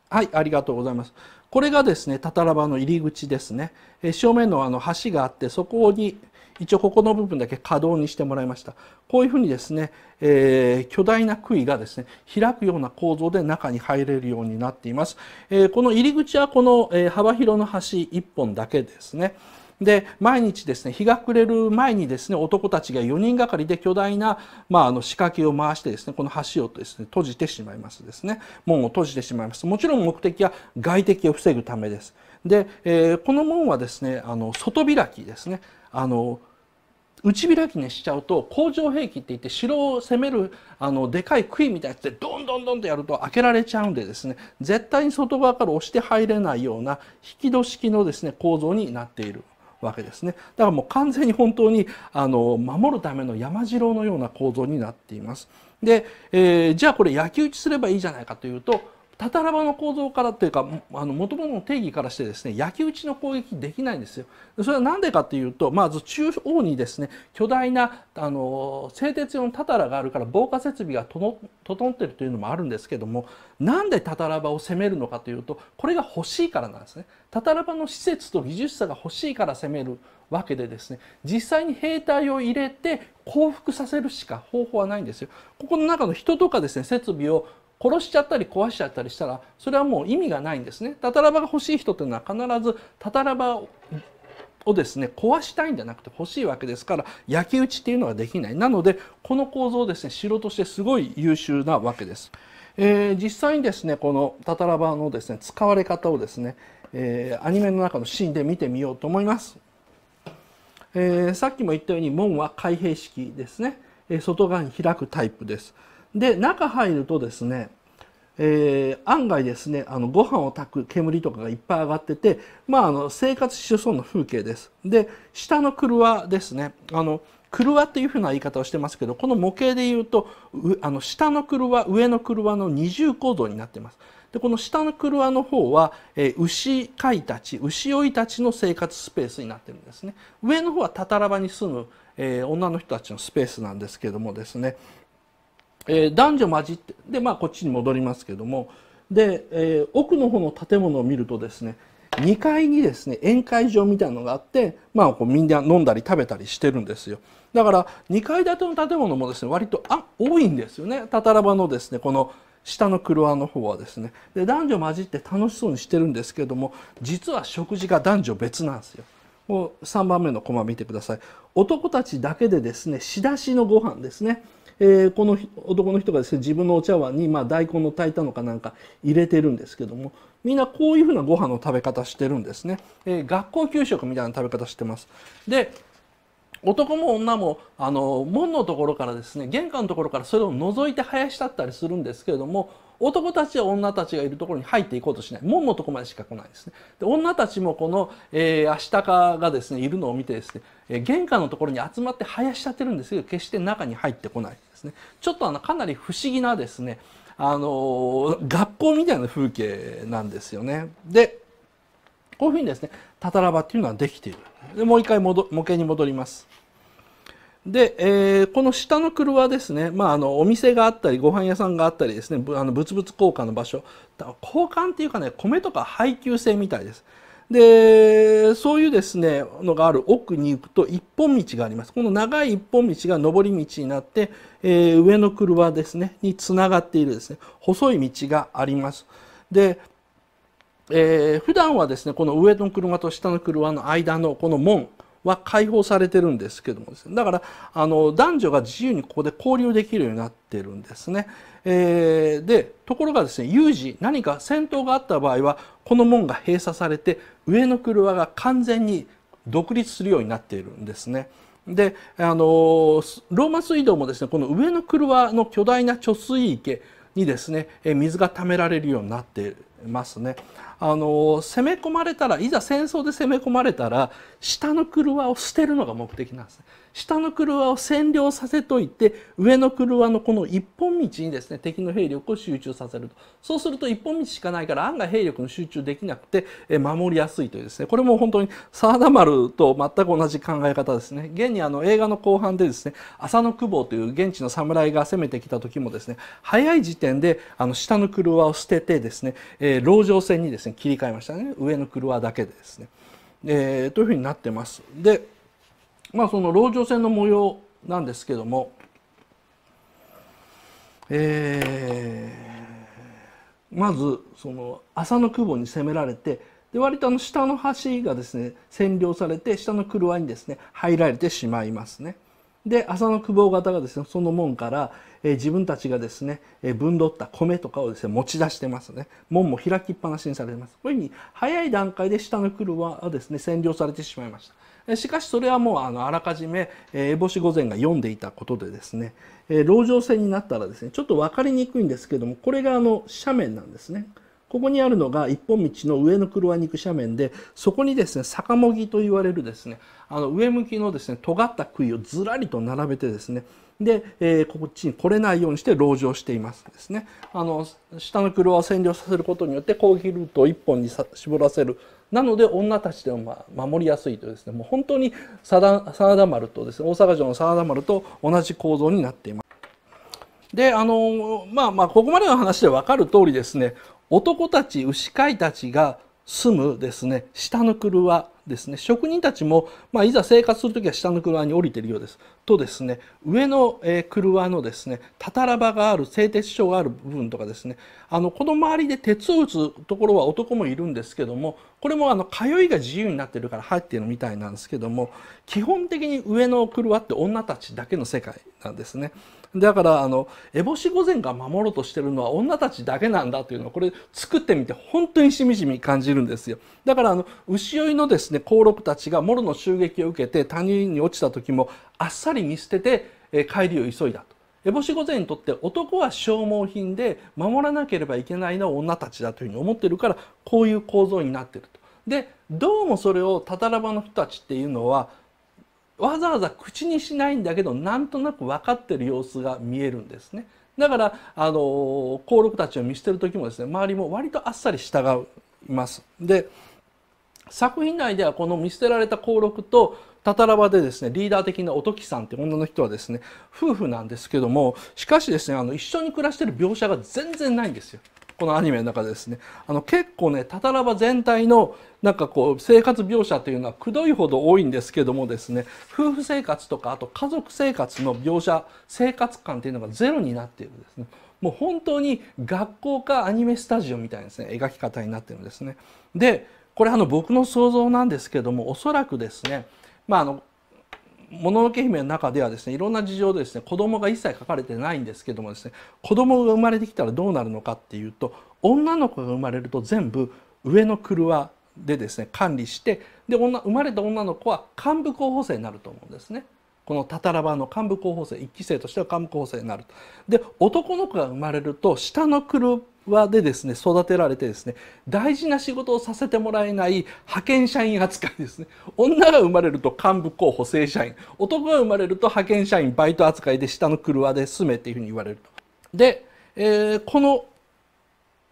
はい、ありがとうございます。これがですね、タタラバの入り口ですね。え正面のあの橋があって、そこに、一応ここの部分だけ可動にしてもらいましたこういうふうにですね、えー、巨大な杭がですね開くような構造で中に入れるようになっています、えー、この入り口はこの、えー、幅広の橋1本だけですねで毎日ですね日が暮れる前にですね男たちが4人がかりで巨大な、まあ、あの仕掛けを回してですねこの橋をですね閉じてしまいますですね門を閉じてしまいますもちろん目的は外敵を防ぐためですで、えー、この門はですねあの外開きですねあの内開きにしちゃうと工場兵器って言って城を攻めるあのでかい杭みたいなやつでどんどんどんとやると開けられちゃうんでですね絶対に外側から押して入れないような引き戸式のですね構造になっている。わけですねだからもう完全に本当にあの守るための山城のような構造になっています。で、えー、じゃあこれ焼き打ちすればいいじゃないかというとたたらばの構造からというかあの元々の定義からしてですね焼き打ちの攻撃できないんですよ。それは何でかというとまず中央にですね巨大なあの製鉄用のたたらがあるから防火設備が整ってるというのもあるんですけどもなんでたたらばを攻めるのかというとこれが欲しいからなんですね。タタラバの施設と技術者が欲しいから攻めるわけでですね実際に兵隊を入れて降伏させるしか方法はないんですよ。ここの中の人とかですね設備を殺しちゃったり壊しちゃったりしたらそれはもう意味がないんですね。タタラバが欲しい人というのは必ずタタラバをですね壊したいんじゃなくて欲しいわけですから焼き討ちっていうのはできないなのでこの構造ですね城としてすごい優秀なわけです、えー、実際にですねこのタタラバのですね使われ方をですね、えー、アニメの中のシーンで見てみようと思います、えー、さっきも言ったように門は開閉式ですね、え外側に開くタイプですで中入るとですねえー、案外ですねあのご飯を炊く煙とかがいっぱい上がってて、まあ、あの生活しそうな風景です。で下の車ですねあの車っていうふうな言い方をしてますけどこの模型で言うとあの下の車上の車の二重構造になってます。でこの下の車の方は、えー、牛飼いたち牛追いたちの生活スペースになってるんですね。上の方はタタラ場に住む、えー、女の人たちのスペースなんですけどもですねえー、男女混じってで、まあ、こっちに戻りますけどもで、えー、奥の方の建物を見るとですね2階にですね宴会場みたいなのがあって、まあ、こうみんな飲んだり食べたりしてるんですよだから2階建ての建物もですね割とあ多いんですよねタタラバのですねこの下の車の方はですねで男女混じって楽しそうにしてるんですけども実は食事が男女別なんですよ。もう3番目のコマ見てください男たちだけでですね仕出しのご飯ですねえー、この男の人がですね自分のお茶碗に、まあ、大根の炊いたのかなんか入れてるんですけどもみんなこういうふうなご飯の食べ方してるんですね、えー、学校給食みたいな食べ方してますで男も女もあの門のところからですね玄関のところからそれを覗いて生やし立ったりするんですけれども男たちは女たちがいるところに入っていこうとしない門のとこまでしか来ないですねで女たちもこの、えー、アシタカがですねいるのを見てですね、え玄関のところに集まって林立てるんですけど決して中に入ってこないですねちょっとあのかなり不思議なですねあの学校みたいな風景なんですよね。でこういうふうにですねたたらばっていうのはできている。でもう一回模型に戻ります。で、えー、この下の車ですね、まあ、あのお店があったりご飯屋さんがあったりですねあの物々交換の場所交換っていうかね米とか配給制みたいです。でそういうですねのがある奥に行くと一本道がありますこの長い一本道が上り道になって、えー、上の車ですねにつながっているですね細い道がありますで、えー、普段はですねこの上の車と下の車の間のこの門は解放されてるんですけどもですねだからあの男女が自由にここで交流できるようになってるんですね。えー、でところがですね有事何か戦闘があった場合はこの門が閉鎖されて上の車が完全に独立するようになっているんですね。であのローマ水道もですねこの上の車の巨大な貯水池にですね水が貯められるようになってますね。あの攻め込まれたらいざ戦争で攻め込まれたら下の車を捨てるのが目的なんですね。下の車を占領させといて上の車のこの一本道にですね敵の兵力を集中させるとそうすると一本道しかないから案外兵力の集中できなくて守りやすいというですねこれも本当に沢田丸と全く同じ考え方ですね現にあの映画の後半でですね浅野久保という現地の侍が攻めてきた時もですね早い時点であの下の車を捨ててですね、え籠城戦にですね切り替えましたね上の車だけでですね、えー、というふうになってます。でまあその籠城戦の模様なんですけども、えー、まずその浅野久保に攻められてで割とあの下の橋がですね占領されて下の車にですね入られてしまいますね。で浅野久保方がですねその門から、えー、自分たちがですね、えー、分取った米とかをですね持ち出してますね門も開きっぱなしにされてますこういうふうに早い段階で下の車はですね占領されてしまいましたしかしそれはもうあのあらかじめ烏帽子御前が読んでいたことでですね籠城戦になったらですねちょっと分かりにくいんですけどもこれがあの斜面なんですね。ここにあるのが一本道の上の黒輪ニ行く斜面で、そこにですね、坂もぎと言われるですね、あの上向きのですね、尖った杭をずらりと並べてですね、で、えー、こっちに来れないようにして籠城していますですね。あの、下の車を占領させることによって攻撃ルートを一本に絞らせるなので女たちでも守りやすいとですねもう本当に真田丸とですね大阪城の真田丸と同じ構造になっています。であのまあまあここまでの話で分かる通りですね男たち牛飼いたちが住むですね下の車ですね職人たちも、まあ、いざ生活する時は下の車に降りてるようですとですね上の、え車のですねたたらばがある製鉄所がある部分とかですねあのこの周りで鉄を打つところは男もいるんですけどもこれもあの通いが自由になってるから入ってるみたいなんですけども基本的に上の車って女たちだけの世界なんですね。だからあの烏帽子御前が守ろうとしてるのは女たちだけなんだというのをこれ作ってみて本当にしみじみ感じるんですよだからあの牛追いのですね幸六たちがモロの襲撃を受けて谷に落ちた時もあっさり見捨てて、え帰りを急いだと。烏帽子御前にとって男は消耗品で守らなければいけないのは女たちだというふうに思ってるからこういう構造になってると。でどうもそれをたたらばの人たちっていうのはわざわざ口にしないんだけどなんとなく分かってる様子が見えるんですね。だからあの幸六たちを見捨てる時もですね周りも割とあっさり従います。で作品内ではこの見捨てられた幸六とタタラバでですね、リーダー的なおときさんって女の人はですね、夫婦なんですけども、しかしですね、あの、一緒に暮らしてる描写が全然ないんですよ。このアニメの中でですね、あの、結構ね、タタラバ全体の、なんかこう、生活描写というのはくどいほど多いんですけどもですね、夫婦生活とか、あと家族生活の描写、生活感っていうのがゼロになっているんですね。もう本当に学校かアニメスタジオみたいなですね、描き方になってるんですね。で、これあの僕の想像なんですけども、おそらくですね、まああのもののけ姫の中ではですねいろんな事情でですね子供が一切書かれてないんですけどもですね子供が生まれてきたらどうなるのかっていうと女の子が生まれると全部上の車でですね管理してで女生まれた女の子は幹部候補生になると思うんですね。このたたらばの幹部候補生1期生としては幹部候補生になるで男の子が生まれると下の輪でですね育てられてですね大事な仕事をさせてもらえない派遣社員扱いですね女が生まれると幹部候補正社員男が生まれると派遣社員バイト扱いで下の車で住めっていうふうに言われると。で、えー、この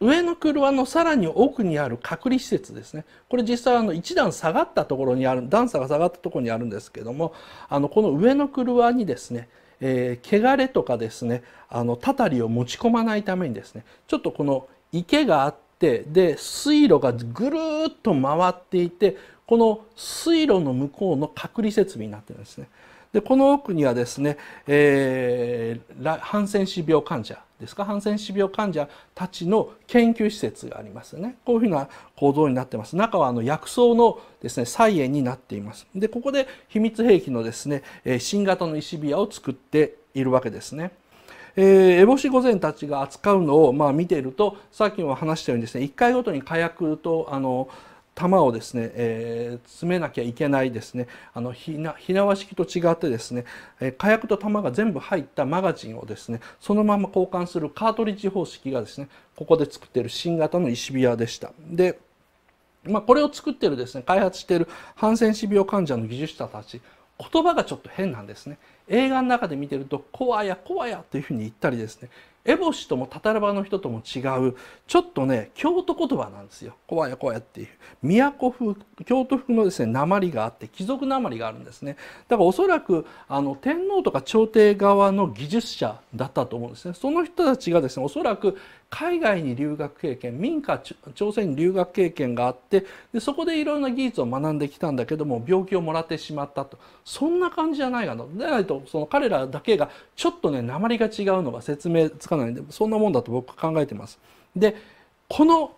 上の車のさらに奥にある隔離施設ですねこれ実際あの1段下がったところにある段差が下がったところにあるんですけどもあのこの上の車にですねえー、汚れとかですねあのたたりを持ち込まないためにですねちょっとこの池があってで水路がぐるっと回っていてこの水路の向こうの隔離設備になってるんですね。でこの奥にはですね、えー、ハンセン氏病患者ですかハンセン氏病患者たちの研究施設がありますねこういうふうな構造になってます中はあの薬草のですね菜園になっていますでここで秘密兵器のですね新型の石火矢を作っているわけですね。えー、エボシ御前たちが扱うのを、まあ、見ているとさっきも話したようにですね1回ごとに火薬とあの玉をですね、えー、詰めなきゃいけないですねあの火縄式と違ってですね、えー、火薬と弾が全部入ったマガジンをですねそのまま交換するカートリッジ方式がですねここで作っている新型の石火矢でした。でまあ、これを作ってるですね開発しているハンセン氏病患者の技術者たち言葉がちょっと変なんですね映画の中で見てると「怖や怖や」というふうに言ったりですねエボシともタタラバの人とも違うちょっとね京都言葉なんですよ「こいやこや」っていう都風京都風のですね鉛があって貴族鉛があるんですねだからおそらくあの天皇とか朝廷側の技術者だったと思うんですねその人たちがですねおそらく海外に留学経験民家朝鮮に留学経験があってでそこでいろんな技術を学んできたんだけども病気をもらってしまったとそんな感じじゃないかなでないとその彼らだけがちょっとね鉛が違うのが説明つかないんでそんなもんだと僕考えてます。でこの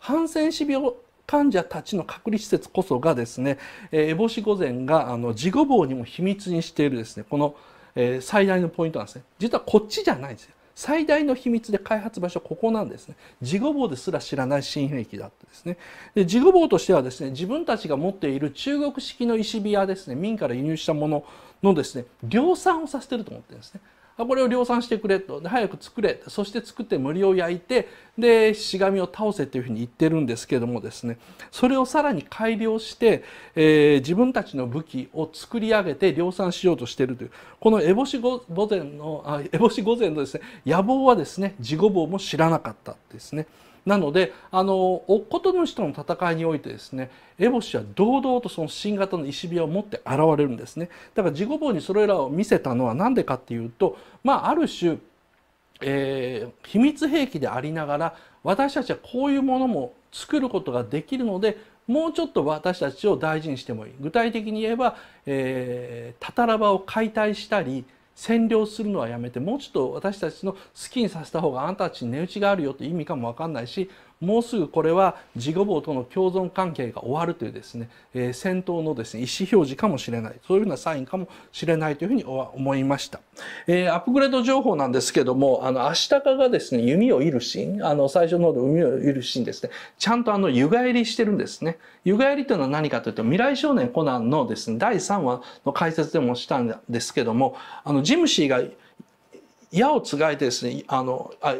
ハンセン氏病患者たちの隔離施設こそがですね、えー、烏帽子御前があの事後棒にも秘密にしているですねこの、えー、最大のポイントなんですね実はこっちじゃないんですよ最大の秘密で開発場所ここなんですね事後棒ですら知らない新兵器だったですねで事後棒としてはですね自分たちが持っている中国式の石火やですね民から輸入したもののですね量産をさせてると思ってるんですねこれを量産してくれと早く作れそして作って森を焼いてでしがみを倒せというふうに言ってるんですけどもですねそれをさらに改良して、えー、自分たちの武器を作り上げて量産しようとしてるというこの烏帽子御前の烏帽子御前のですね野望はですね自御坊も知らなかったですね。なのであのお事主との戦いにおいてですねエボシは堂々とその新型の石火を持って現れるんですねだから自己棒にそれらを見せたのは何でかっていうとまあある種、えー、秘密兵器でありながら私たちはこういうものも作ることができるのでもうちょっと私たちを大事にしてもいい具体的に言えば、えー、タタラバを解体したり占領するのはやめてもうちょっと私たちの好きにさせた方があんたたちに値打ちがあるよという意味かも分かんないしもうすぐこれは自己ボとの共存関係が終わるというですね、えー、戦闘のですね意思表示かもしれないそういうふうなサインかもしれないというふうに思いました、えー、アップグレード情報なんですけどもあのアシタカがですね弓を射るシーンあの最初の方で弓を射るシーンですねちゃんとあの湯返りしてるんですね湯返りというのは何かというと未来少年コナンのですね第3話の解説でもしたんですけどもあのジムシーが矢をつがえてですねあのあ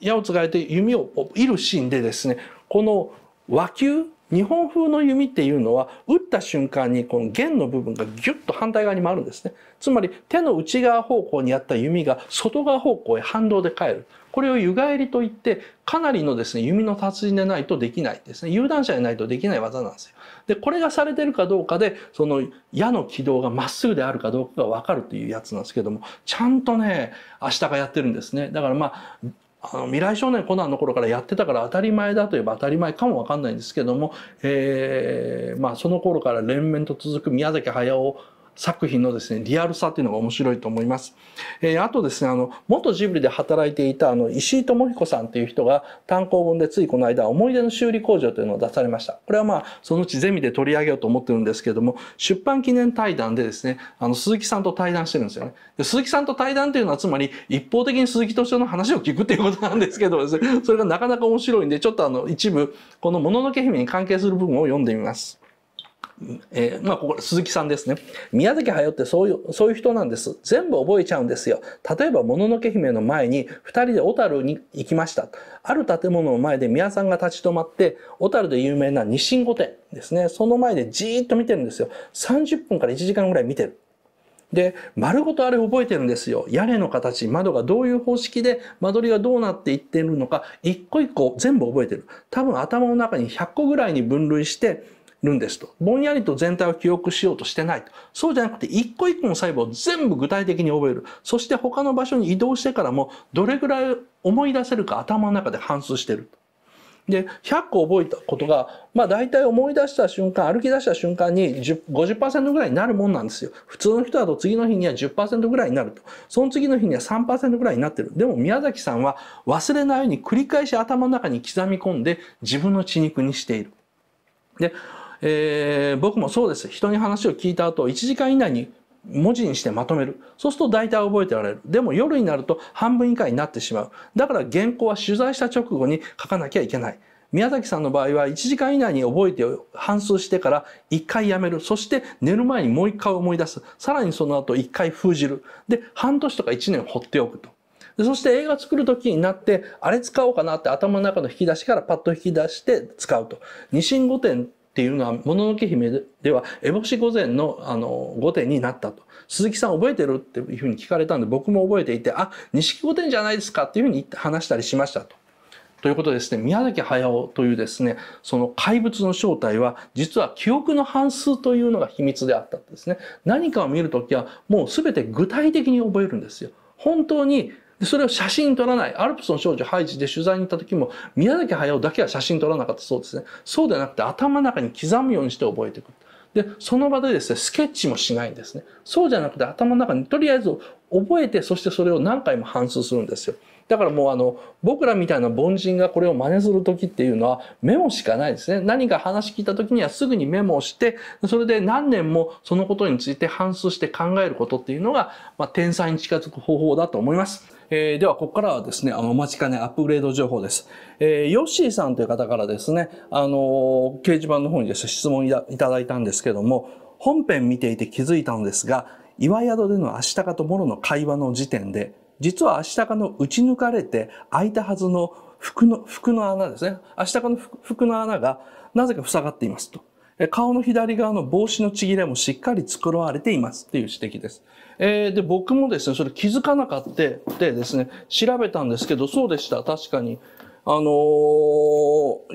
矢をつがて弓を射るシーンでですねこの和球日本風の弓っていうのは打った瞬間にこの弦の部分がギュッと反対側に回るんですねつまり手の内側方向にあった弓が外側方向へ反動で返るこれを湯返りといってかなりのですね弓の達人でないとできないですね有段者でないとできない技なんですよでこれがされてるかどうかでその矢の軌道がまっすぐであるかどうかが分かるというやつなんですけどもちゃんとね明日がやってるんですねだからまああの未来少年コナンの頃からやってたから当たり前だといえば当たり前かもわかんないんですけども、えーまあ、その頃から連綿と続く宮崎駿作品のですねリアルさというのが面白いと思います。えー、あとですねあの元ジブリで働いていたあの石井智彦さんという人が単行本でついこの間思い出の修理工場というのを出されました。これはまあそのうちゼミで取り上げようと思ってるんですけども出版記念対談でですねあの鈴木さんと対談してるんですよね。で鈴木さんと対談というのはつまり一方的に鈴木敏夫の話を聞くっていうことなんですけど、ね、それがなかなか面白いんでちょっとあの一部この「もののけ姫」に関係する部分を読んでみます。えー、まあ、ここ、鈴木さんですね。宮崎駿ってそういう、そういう人なんです。全部覚えちゃうんですよ。例えば、もののけ姫の前に、二人で小樽に行きました。ある建物の前で宮さんが立ち止まって、小樽で有名な日清御殿ですね。その前でじーっと見てるんですよ。30分から1時間ぐらい見てる。で、丸ごとあれ覚えてるんですよ。屋根の形、窓がどういう方式で、間取りがどうなっていってるのか、一個一個全部覚えてる。多分頭の中に100個ぐらいに分類して、るんですと。ぼんやりと全体を記憶しようとしてないと。そうじゃなくて、一個一個の細胞を全部具体的に覚える。そして他の場所に移動してからも、どれぐらい思い出せるか頭の中で反数してると。で、100個覚えたことが、まあ大体思い出した瞬間、歩き出した瞬間に50%ぐらいになるもんなんですよ。普通の人だと次の日には10%ぐらいになると。その次の日には3%ぐらいになってる。でも宮崎さんは忘れないように繰り返し頭の中に刻み込んで自分の血肉にしている。で、えー、僕もそうです。人に話を聞いた後、1時間以内に文字にしてまとめる。そうすると大体覚えてられる。でも夜になると半分以下になってしまう。だから原稿は取材した直後に書かなきゃいけない。宮崎さんの場合は1時間以内に覚えて反数してから1回やめる。そして寝る前にもう1回思い出す。さらにその後1回封じる。で、半年とか1年放っておくと。でそして映画作る時になって、あれ使おうかなって頭の中の引き出しからパッと引き出して使うと。二五点っていうのは、もののけ姫では、烏帽子御前の、あの、御殿になったと。鈴木さん覚えてるっていうふうに聞かれたんで、僕も覚えていて、あ、錦御殿じゃないですかっていうふうに話したりしましたと。ということですね、宮崎駿というですね、その怪物の正体は、実は記憶の半数というのが秘密であったんですね。何かを見るときは、もう全て具体的に覚えるんですよ。本当にで、それを写真撮らない。アルプスの少女ハイジで取材に行った時も、宮崎駿だけは写真撮らなかったそうですね。そうではなくて、頭の中に刻むようにして覚えていく。で、その場でですね、スケッチもしないんですね。そうじゃなくて、頭の中にとりあえず覚えて、そしてそれを何回も反数するんですよ。だからもうあの、僕らみたいな凡人がこれを真似する時っていうのはメモしかないですね。何か話聞いた時にはすぐにメモをして、それで何年もそのことについて反数して考えることっていうのが、まあ、天才に近づく方法だと思います。えー、では、ここからはですね、あの、お待ちかね、アップグレード情報です。えー、ヨッシーさんという方からですね、あのー、掲示板の方にですね、質問いただいたんですけども、本編見ていて気づいたのですが、岩宿での足高とモロの会話の時点で、実は足高の打ち抜かれて開いたはずの服の、服の穴ですね。足高の服の穴が、なぜか塞がっていますと。顔の左側の帽子のちぎれもしっかり繕われていますっていう指摘です。えー、で、僕もですね、それ気づかなかったでですね、調べたんですけど、そうでした、確かに。あのー、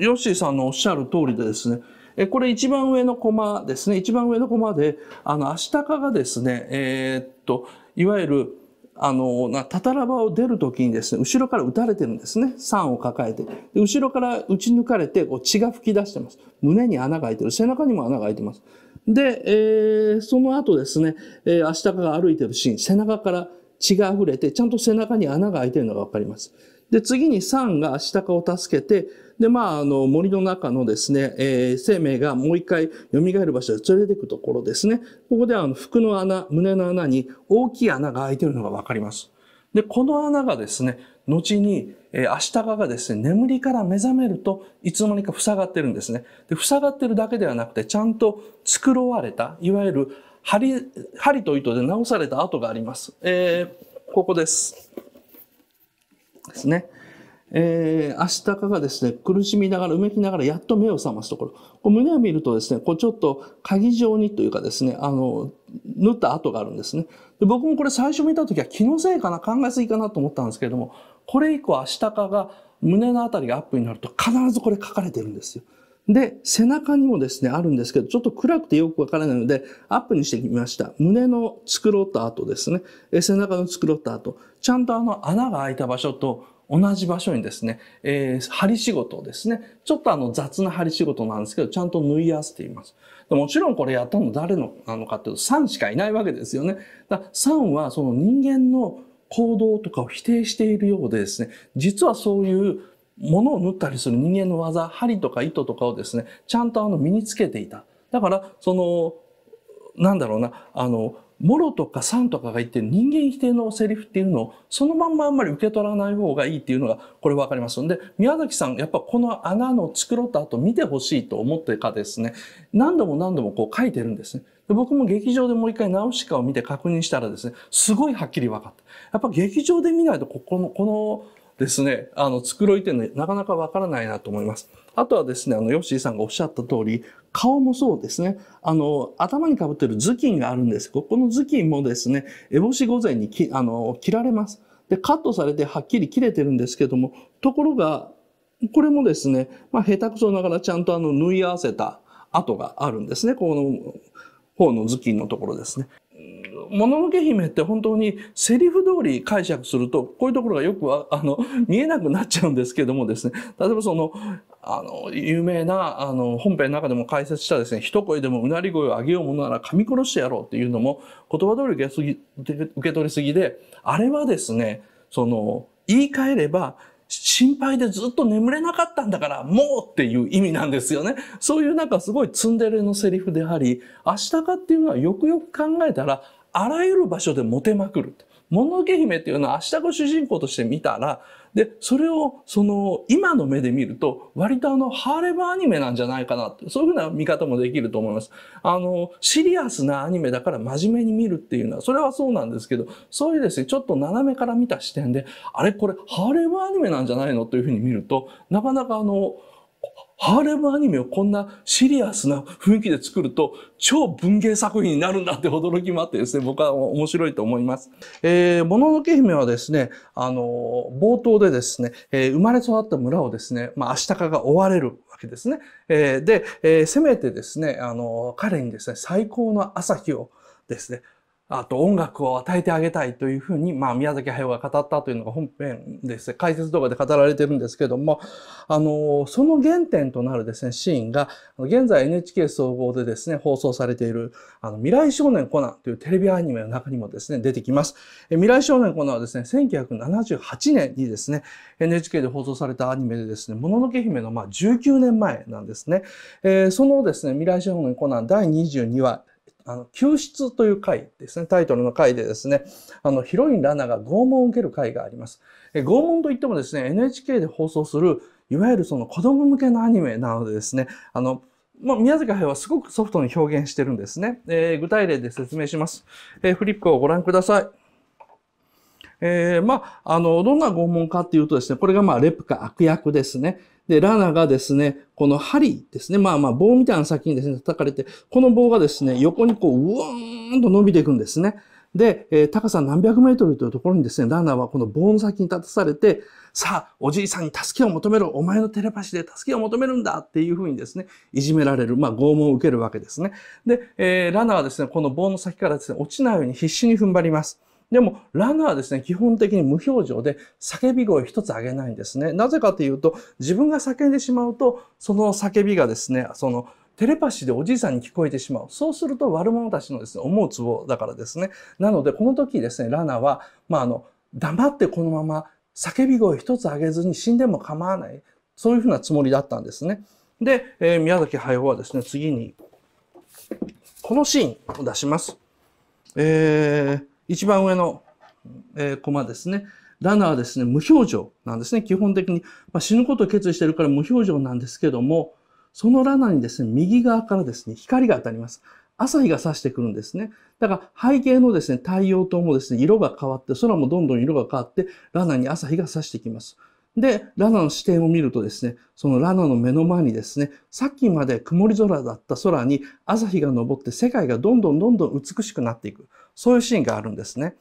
ヨッシーさんのおっしゃる通りでですね、えこれ一番上のコマですね、一番上のコマで、あの、アシタカがですね、えー、っと、いわゆる、あの、な、タタラバを出るときにですね、後ろから撃たれてるんですね。酸を抱えて。後ろから撃ち抜かれて、こう血が噴き出してます。胸に穴が開いてる。背中にも穴が開いてます。で、えー、その後ですね、えー、足高が歩いてるシーン、背中から血が溢れて、ちゃんと背中に穴が開いてるのがわかります。で、次に3が足高を助けて、で、まあ、あの、森の中のですね、えー、生命がもう一回蘇る場所で連れていくところですね。ここであの、服の穴、胸の穴に大きい穴が開いてるのがわかります。で、この穴がですね、後に、え足高がですね、眠りから目覚めると、いつの間にか塞がってるんですね。で、塞がってるだけではなくて、ちゃんと繕われた、いわゆる針、針と糸で直された跡があります。えー、ここです。ですね。えー、足高がですね、苦しみながら、うめきながら、やっと目を覚ますところ。こ胸を見るとですね、こうちょっと鍵状にというかですね、あの、縫った跡があるんですね。で僕もこれ最初見た時は気のせいかな、考えすぎかなと思ったんですけれども、これ以降、足高が胸のあたりがアップになると必ずこれ書かれてるんですよ。で、背中にもですね、あるんですけど、ちょっと暗くてよくわからないので、アップにしてみました。胸の繕った後ですね。え背中の繕った後、ちゃんとあの穴が開いた場所と同じ場所にですね、えー、針仕事ですね。ちょっとあの雑な針仕事なんですけど、ちゃんと縫い合わせています。もちろんこれやったの誰のなのかっていうと、3しかいないわけですよね。だ3はその人間の行動とかを否定しているようでですね、実はそういうものを縫ったりする人間の技、針とか糸とかをですね、ちゃんとあの身につけていた。だから、その、なんだろうな、あの、もろとかさんとかが言ってる人間否定のセリフっていうのをそのまんまあんまり受け取らない方がいいっていうのがこれ分かりますので宮崎さんやっぱこの穴の作ろうと後見てほしいと思ってかですね何度も何度もこう書いてるんですね。で僕も劇場でもう一回直しかを見て確認したらですねすごいはっきり分かった。やっぱ劇場で見ないとここのこのですね、あの、繕いてね、なかなかわからないなと思います。あとはですね、あの、ヨッシーさんがおっしゃった通り、顔もそうですね。あの、頭にかぶってる頭巾があるんです。ここの頭巾もですね、烏帽子御前にきあの切られます。で、カットされてはっきり切れてるんですけども、ところが、これもですね、まあ、下手くそながらちゃんとあの、縫い合わせた跡があるんですね。この方の頭巾のところですね。もののけ姫って本当にセリフ通り解釈すると、こういうところがよくは、あの、見えなくなっちゃうんですけどもですね、例えばその、あの、有名な、あの、本編の中でも解説したですね、一声でもうなり声を上げようものなら噛み殺してやろうっていうのも、言葉通り受けすぎ、受け取りすぎで、あれはですね、その、言い換えれば、心配でずっと眠れなかったんだからもうっていう意味なんですよね。そういうなんかすごいツンデレのセリフであり、明日かっていうのはよくよく考えたらあらゆる場所でモテまくる。ものけ姫っていうのは明日子主人公として見たら、で、それを、その、今の目で見ると、割とあの、ハーレムアニメなんじゃないかなって、そういうふうな見方もできると思います。あの、シリアスなアニメだから真面目に見るっていうのは、それはそうなんですけど、そういうですね、ちょっと斜めから見た視点で、あれこれ、ハーレムアニメなんじゃないのというふうに見ると、なかなかあの、ハーレムアニメをこんなシリアスな雰囲気で作ると超文芸作品になるんだって驚きもあってですね、僕は面白いと思います。えー、もののけ姫はですね、あの、冒頭でですね、えー、生まれ育った村をですね、まあ、アシタカが追われるわけですね。えー、で、えー、せめてですね、あの、彼にですね、最高の朝日をですね、あと音楽を与えてあげたいというふうに、まあ、宮崎駿が語ったというのが本編です解説動画で語られてるんですけども、あの、その原点となるですね、シーンが、現在 NHK 総合でですね、放送されている、あの、未来少年コナンというテレビアニメの中にもですね、出てきます。未来少年コナンはですね、1978年にですね、NHK で放送されたアニメでですね、もののけ姫のまあ19年前なんですね。えー、そのですね、未来少年コナン第22話、あの、救出という回ですね、タイトルの回でですね、あの、ヒロインラナが拷問を受ける回があります。え拷問といってもですね、NHK で放送する、いわゆるその子供向けのアニメなのでですね、あの、まあ、宮崎駿はすごくソフトに表現してるんですね。えー、具体例で説明します。えー、フリップをご覧ください。えー、まあ、あの、どんな拷問かっていうとですね、これがまあ、レプカ悪役ですね。で、ラナがですね、この針ですね、まあまあ棒みたいな先にですね、叩かれて、この棒がですね、横にこう、うわーんと伸びていくんですね。で、えー、高さ何百メートルというところにですね、ラナはこの棒の先に立たされて、さあ、おじいさんに助けを求めろ、お前のテレパシーで助けを求めるんだっていうふうにですね、いじめられる、まあ、拷問を受けるわけですね。で、えー、ラナはですね、この棒の先からですね、落ちないように必死に踏ん張ります。でも、ランナーはですね、基本的に無表情で叫び声一つ上げないんですね。なぜかというと、自分が叫んでしまうと、その叫びがですね、その、テレパシーでおじいさんに聞こえてしまう。そうすると悪者たちのですね、思うツボだからですね。なので、この時ですね、ラナは、まあ、あの、黙ってこのまま叫び声一つ上げずに死んでも構わない。そういうふうなつもりだったんですね。で、えー、宮崎駿はですね、次に、このシーンを出します。えー一番上の、えー、マですね。ラナはですね、無表情なんですね。基本的に、まあ、死ぬことを決意してるから無表情なんですけども、そのラナにですね、右側からですね、光が当たります。朝日が差してくるんですね。だから背景のですね、太陽灯もですね、色が変わって、空もどんどん色が変わって、ラナに朝日が差してきます。で、ラナの視点を見るとですね、そのラナの目の前にですね、さっきまで曇り空だった空に朝日が昇って世界がどんどんどんどん美しくなっていく。そういうシーンがあるんですね。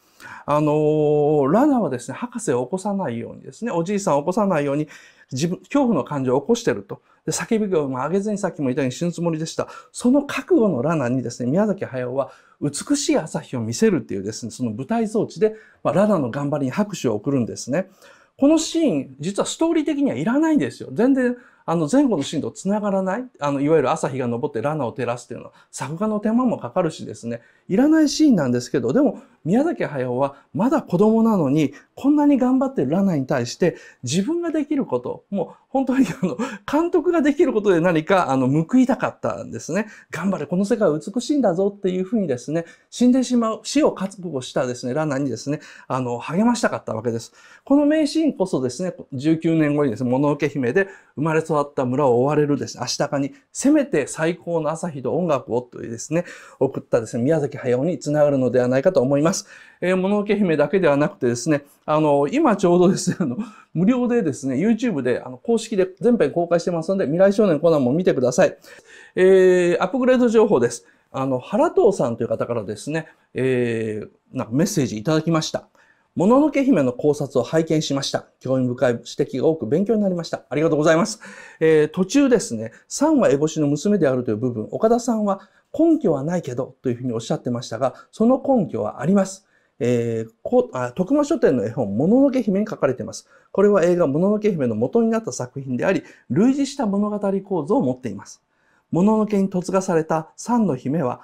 あのー、ラナはですね、博士を起こさないようにですね、おじいさんを起こさないように、自分、恐怖の感情を起こしてると。で、叫び声を上げずにさっきも言ったように死ぬつもりでした。その覚悟のラナにですね、宮崎駿は美しい朝日を見せるっていうですね、その舞台装置で、まあ、ラナの頑張りに拍手を送るんですね。このシーン、実はストーリー的にはいらないんですよ。全然、あの、前後のシーンと繋がらない。あの、いわゆる朝日が昇ってラナを照らすというのは、作画の手間もかかるしですね、いらないシーンなんですけど、でも宮崎駿はまだ子供なのにこんなに頑張ってるラナに対して自分ができること、もう本当にあの監督ができることで何かあの報いたかったんですね。頑張れ、この世界は美しいんだぞっていうふうにですね、死んでしまう、死を覚悟したですね、ラナにですね、あの励ましたかったわけです。この名シーンこそですね、19年後にですね、物受姫で生まれ育った村を追われるですね、足高にせめて最高の朝日と音楽をというですね、送ったですね、宮崎早うにつながるのではないかと思います。えー、もののけ姫だけではなくてですね、あの、今ちょうどですね、あの、無料でですね、YouTube で、あの、公式で全編公開してますので、未来少年コナンも見てください。えー、アップグレード情報です。あの、原藤さんという方からですね、えー、なんかメッセージいただきました。もののけ姫の考察を拝見しました。興味深い指摘が多く勉強になりました。ありがとうございます。えー、途中ですね、3は烏帽子の娘であるという部分、岡田さんは根拠はないけどというふうにおっしゃってましたが、その根拠はあります。えー、こあ徳間書店の絵本、もののけ姫に書かれています。これは映画、もののけ姫の元になった作品であり、類似した物語構造を持っています。もののけに嫁がされた三の姫は、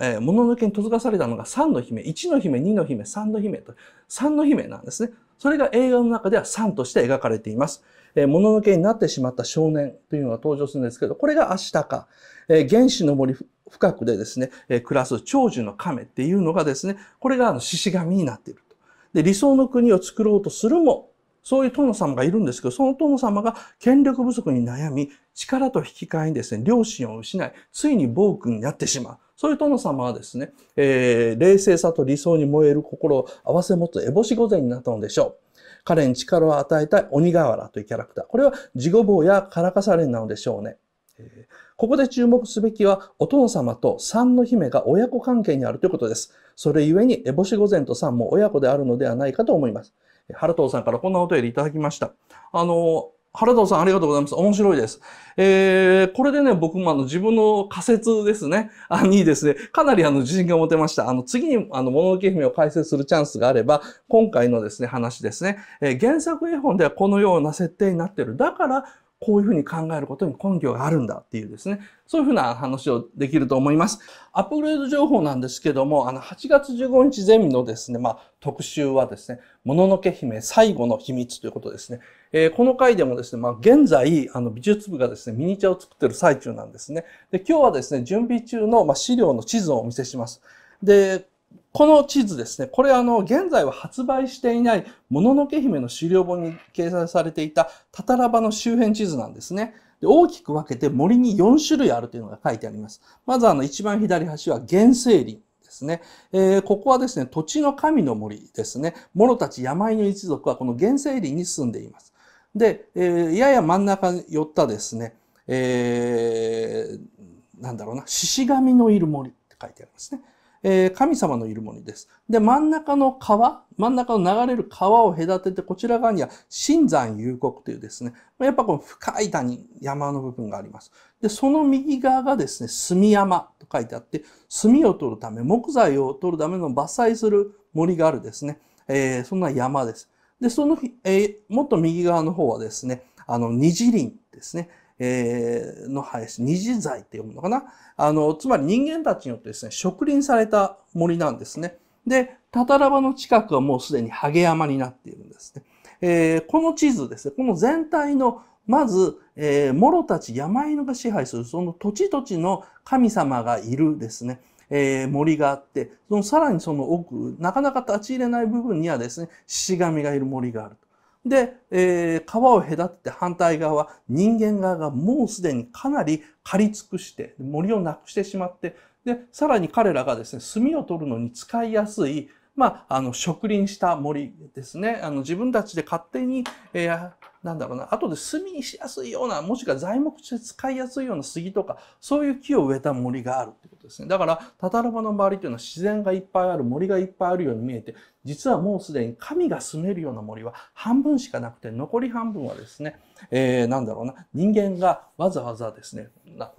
えもののけに嫁がされたのが三の姫、一の姫、二の姫、三の姫と、三の姫なんですね。それが映画の中では三として描かれています。えもののけになってしまった少年というのが登場するんですけど、これが明日か、えー、原始の森深くでですね、え暮らす長寿の亀っていうのがですね、これがあの獅子神になっていると。で、理想の国を作ろうとするも、そういう殿様がいるんですけど、その殿様が権力不足に悩み、力と引き換えにですね、良心を失い、ついに暴君になってしまう。そういう殿様はですね、えー、冷静さと理想に燃える心を合せ持つ烏帽子御前になったのでしょう。彼に力を与えたい鬼瓦というキャラクター。これは地獄坊やカラカサレンなのでしょうね。えーここで注目すべきは、お殿様と三の姫が親子関係にあるということです。それゆえに、えぼ子御前と三も親子であるのではないかと思います。原藤さんからこんなお便りいただきました。あの、原藤さんありがとうございます。面白いです。えー、これでね、僕もあの自分の仮説ですね。あにですね、かなりあの自信が持てました。あの次にあの、物置姫を解説するチャンスがあれば、今回のですね、話ですね、えー、原作絵本ではこのような設定になってる。だから、こういうふうに考えることに根拠があるんだっていうですね、そういうふうな話をできると思います。アップグレード情報なんですけども、あの、8月15日ゼミのですね、まあ、特集はですね、もののけ姫最後の秘密ということですね。えー、この回でもですね、まあ、現在、あの、美術部がですね、ミニチュアを作ってる最中なんですね。で、今日はですね、準備中の、まあ、資料の地図をお見せします。で、この地図ですね、これあの、現在は発売していない、もののけ姫の資料本に掲載されていた、たたらばの周辺地図なんですね。で大きく分けて森に4種類あるというのが書いてあります。まずあの、一番左端は原生林。ですね、えー、ここはですね、土地の神の森ですね。諸たち山の一族はこの原生林に住んでいます。で、えー、やや真ん中に寄ったですね、えー、なんだろうな、獅子神のいる森って書いてありますね。えー、神様のいるものです。で、真ん中の川、真ん中の流れる川を隔てて、こちら側には新山幽谷というですね、やっぱこの深い谷、山の部分があります。で、その右側がですね、炭山と書いてあって、炭を取るため、木材を取るための伐採する森があるですね、えー、そんな山です。で、その、えー、もっと右側の方はですね、あの、二次林ですね。えの林、二次材って読むのかな。あの、つまり人間たちによってですね、植林された森なんですね。で、タタラ場の近くはもうすでにハゲ山になっているんですね。えー、この地図ですね、この全体の、まず、えー、諸たち山犬が支配する、その土地土地の神様がいるですね、えー、森があって、そのさらにその奥、なかなか立ち入れない部分にはですね、しが神がいる森があると。で、えー、川を隔てて反対側は人間側がもうすでにかなり刈り尽くして森をなくしてしまってでさらに彼らがですね炭を取るのに使いやすいまあ、あの植林した森ですねあの自分たちで勝手に、えー、なんだろうな、後で炭にしやすいような、もしくは材木として使いやすいような杉とか、そういう木を植えた森があるってことですね。だから、タタラ場の周りというのは自然がいっぱいある、森がいっぱいあるように見えて、実はもうすでに神が住めるような森は半分しかなくて、残り半分はですね、えー、なんだろうな、人間がわざわざですね、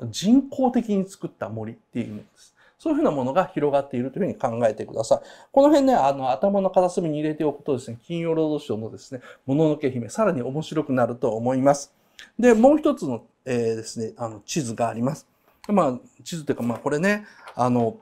人工的に作った森っていう意味です。そういうふうなものが広がっているというふうに考えてください。この辺ね、あの、頭の片隅に入れておくとですね、金曜ロードショーのですね、もののけ姫、さらに面白くなると思います。で、もう一つの、えー、ですね、あの、地図があります。まあ、地図というか、まあ、これね、あの、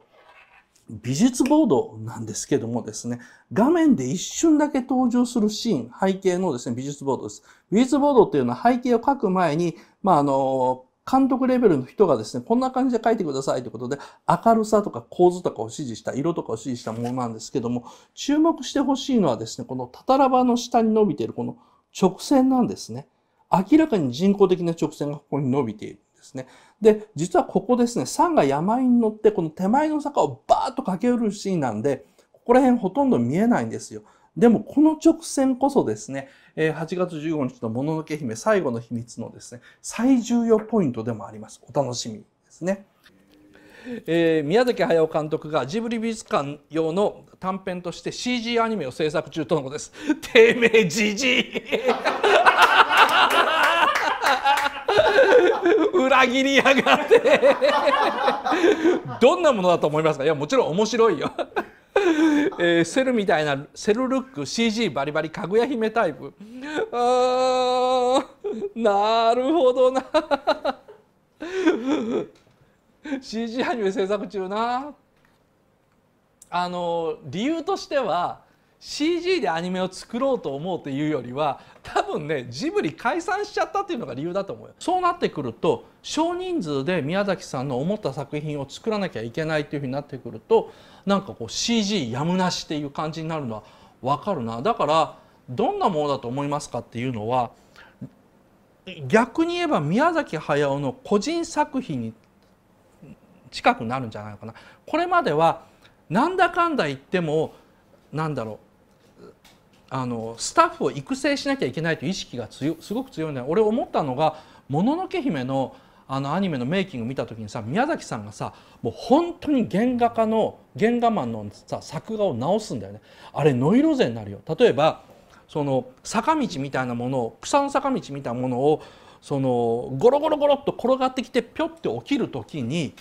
美術ボードなんですけどもですね、画面で一瞬だけ登場するシーン、背景のですね、美術ボードです。美術ボードっていうのは背景を描く前に、まあ、あの、監督レベルの人がですね、こんな感じで書いてくださいということで、明るさとか構図とかを指示した、色とかを指示したものなんですけども、注目してほしいのはですね、このタタラバの下に伸びているこの直線なんですね。明らかに人工的な直線がここに伸びている。んですね。で、実はここですね、山が山に乗って、この手前の坂をバーッと駆け下るシーンなんで、ここら辺ほとんど見えないんですよ。でもこの直線こそですね、8月15日のもののけ姫最後の秘密のですね、最重要ポイントでもあります。お楽しみですね。えー、宮崎駿監督がジブリ美術館用の短編として CG アニメを制作中とのことです。てめえじじい 裏切りやがってどんなものだと思いますかいやもちろん面白いよえー、セルみたいなセルルック CG バリバリかぐや姫タイプあーなるほどな CG アニメ制作中なあの理由としては CG でアニメを作ろうと思うというよりは多分ねジブリ解散しちゃったっていうのが理由だと思うよそうなってくると少人数で宮崎さんの思った作品を作らなきゃいけないっていうふうになってくるとなんかこう CG やむなしっていう感じになるのは分かるなだからどんなものだと思いますかっていうのは逆に言えば宮崎駿の個人作品に近くなるんじゃないかなこれまではなんだかんだ言ってもなんだろうあのスタッフを育成しなきゃいけないという意識が強すごく強いんだ俺思ったのが「もののけ姫」の「あのアニメのメイキング見た時にさ宮崎さんがさもう本当に原画家の原画マンのさ作画を直すんだよねあれノイローゼになるよ例えばその坂道みたいなものを草の坂道みたいなものをそのゴロゴロゴロっと転がってきてぴょって起きる時に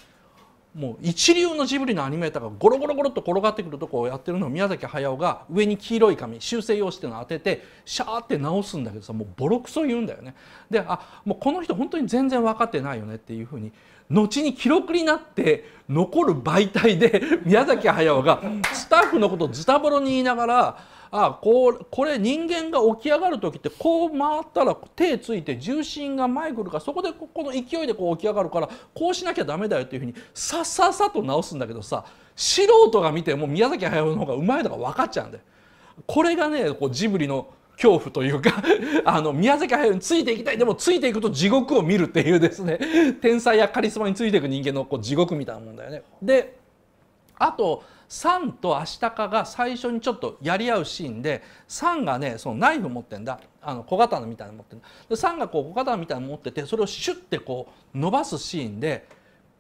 もう一流のジブリのアニメーターがゴロゴロゴロと転がってくるとこをやってるのを宮崎駿が上に黄色い紙修正用紙っていうのを当ててシャーって直すんだけどさもうボロクソ言うんだよね。であもうこの人本当に全然分かってないよねっていうふうに後に記録になって残る媒体で宮崎駿がスタッフのことをズタボロに言いながら。あこうこれ人間が起き上がる時ってこう回ったら手ついて重心が前来るからそこでこの勢いでこう起き上がるからこうしなきゃダメだよっていうふうにさっさっさと直すんだけどさ素人が見ても宮崎駿の方がうまいのが分かっちゃうんでこれがねこうジブリの恐怖というか あの宮崎駿についていきたいでもついていくと地獄を見るっていうですね天才やカリスマについていく人間のこう地獄みたいなもんだよね。であとサンとアシタカが最初にちょっとやり合うシーンでサンがねそのナイフ持ってんだあの小刀みたいなの持ってるでサンがこう小刀みたいなの持っててそれをシュッてこう伸ばすシーンで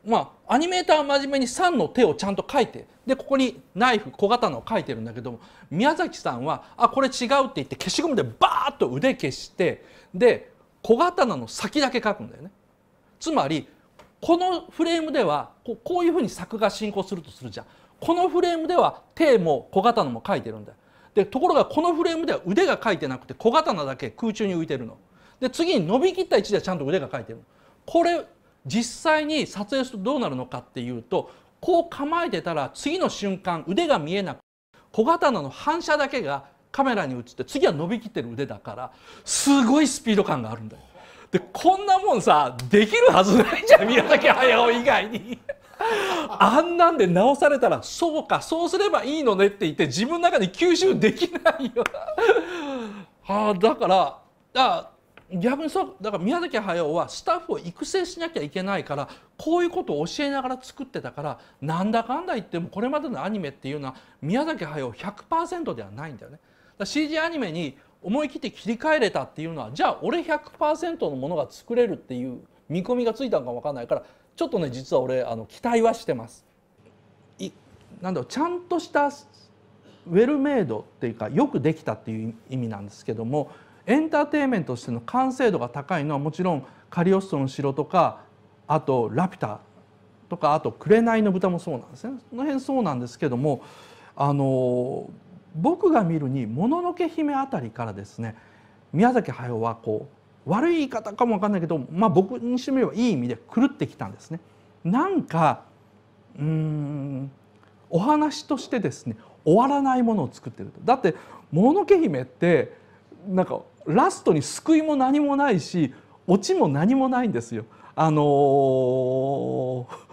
まあ、アニメーターは真面目にンの手をちゃんと書いてでここにナイフ小刀を書いてるんだけども宮崎さんは「あこれ違う」って言って消しゴムでバーッと腕消してで小刀の先だけ書くんだよね。つまりこのフレームではここういうふうに作が進行するとするじゃん。このフレームでは手も小刀も書いてるんだよでところがこのフレームでは腕が書いてなくて小刀だけ空中に浮いてるので次に伸びきった位置ではちゃんと腕が書いてるこれ実際に撮影するとどうなるのかっていうとこう構えてたら次の瞬間腕が見えなく小刀の反射だけがカメラに映って次は伸びきってる腕だからすごいスピード感があるんだよ。でこんなもんさできるはずないじゃん宮崎駿以外に。あんなんで直されたらそうかそうすればいいのねって言って自分の中で吸収できないよ あだからあ逆にそうだから宮崎駿はスタッフを育成しなきゃいけないからこういうことを教えながら作ってたからなんだかんだ言ってもこれまでのアニメっていうのは宮崎駿100%ではないんだよね。CG アニメに思い切って切り替えれたっていうのはじゃあ俺100%のものが作れるっていう見込みがついたのか分かんないからちょっとね実は俺あの期待はしてますいなんだろうちゃんとしたウェルメイドっていうかよくできたっていう意味なんですけどもエンターテインメントとしての完成度が高いのはもちろん「カリオストの城」とかあと「ラピュタ」とかあと「紅の豚」もそうなんですねその辺そうなんですけどもあの僕が見るに「もののけ姫」あたりからですね宮崎駿はこう悪い言い方かもわかんないけど、まあ、僕にしてみればいい意味で狂ってきたんですね。なんかうんお話としてですね終わらないものを作ってると。だって「もののけ姫」ってなんかラストに救いも何もないしオチも何もないんですよ。あのー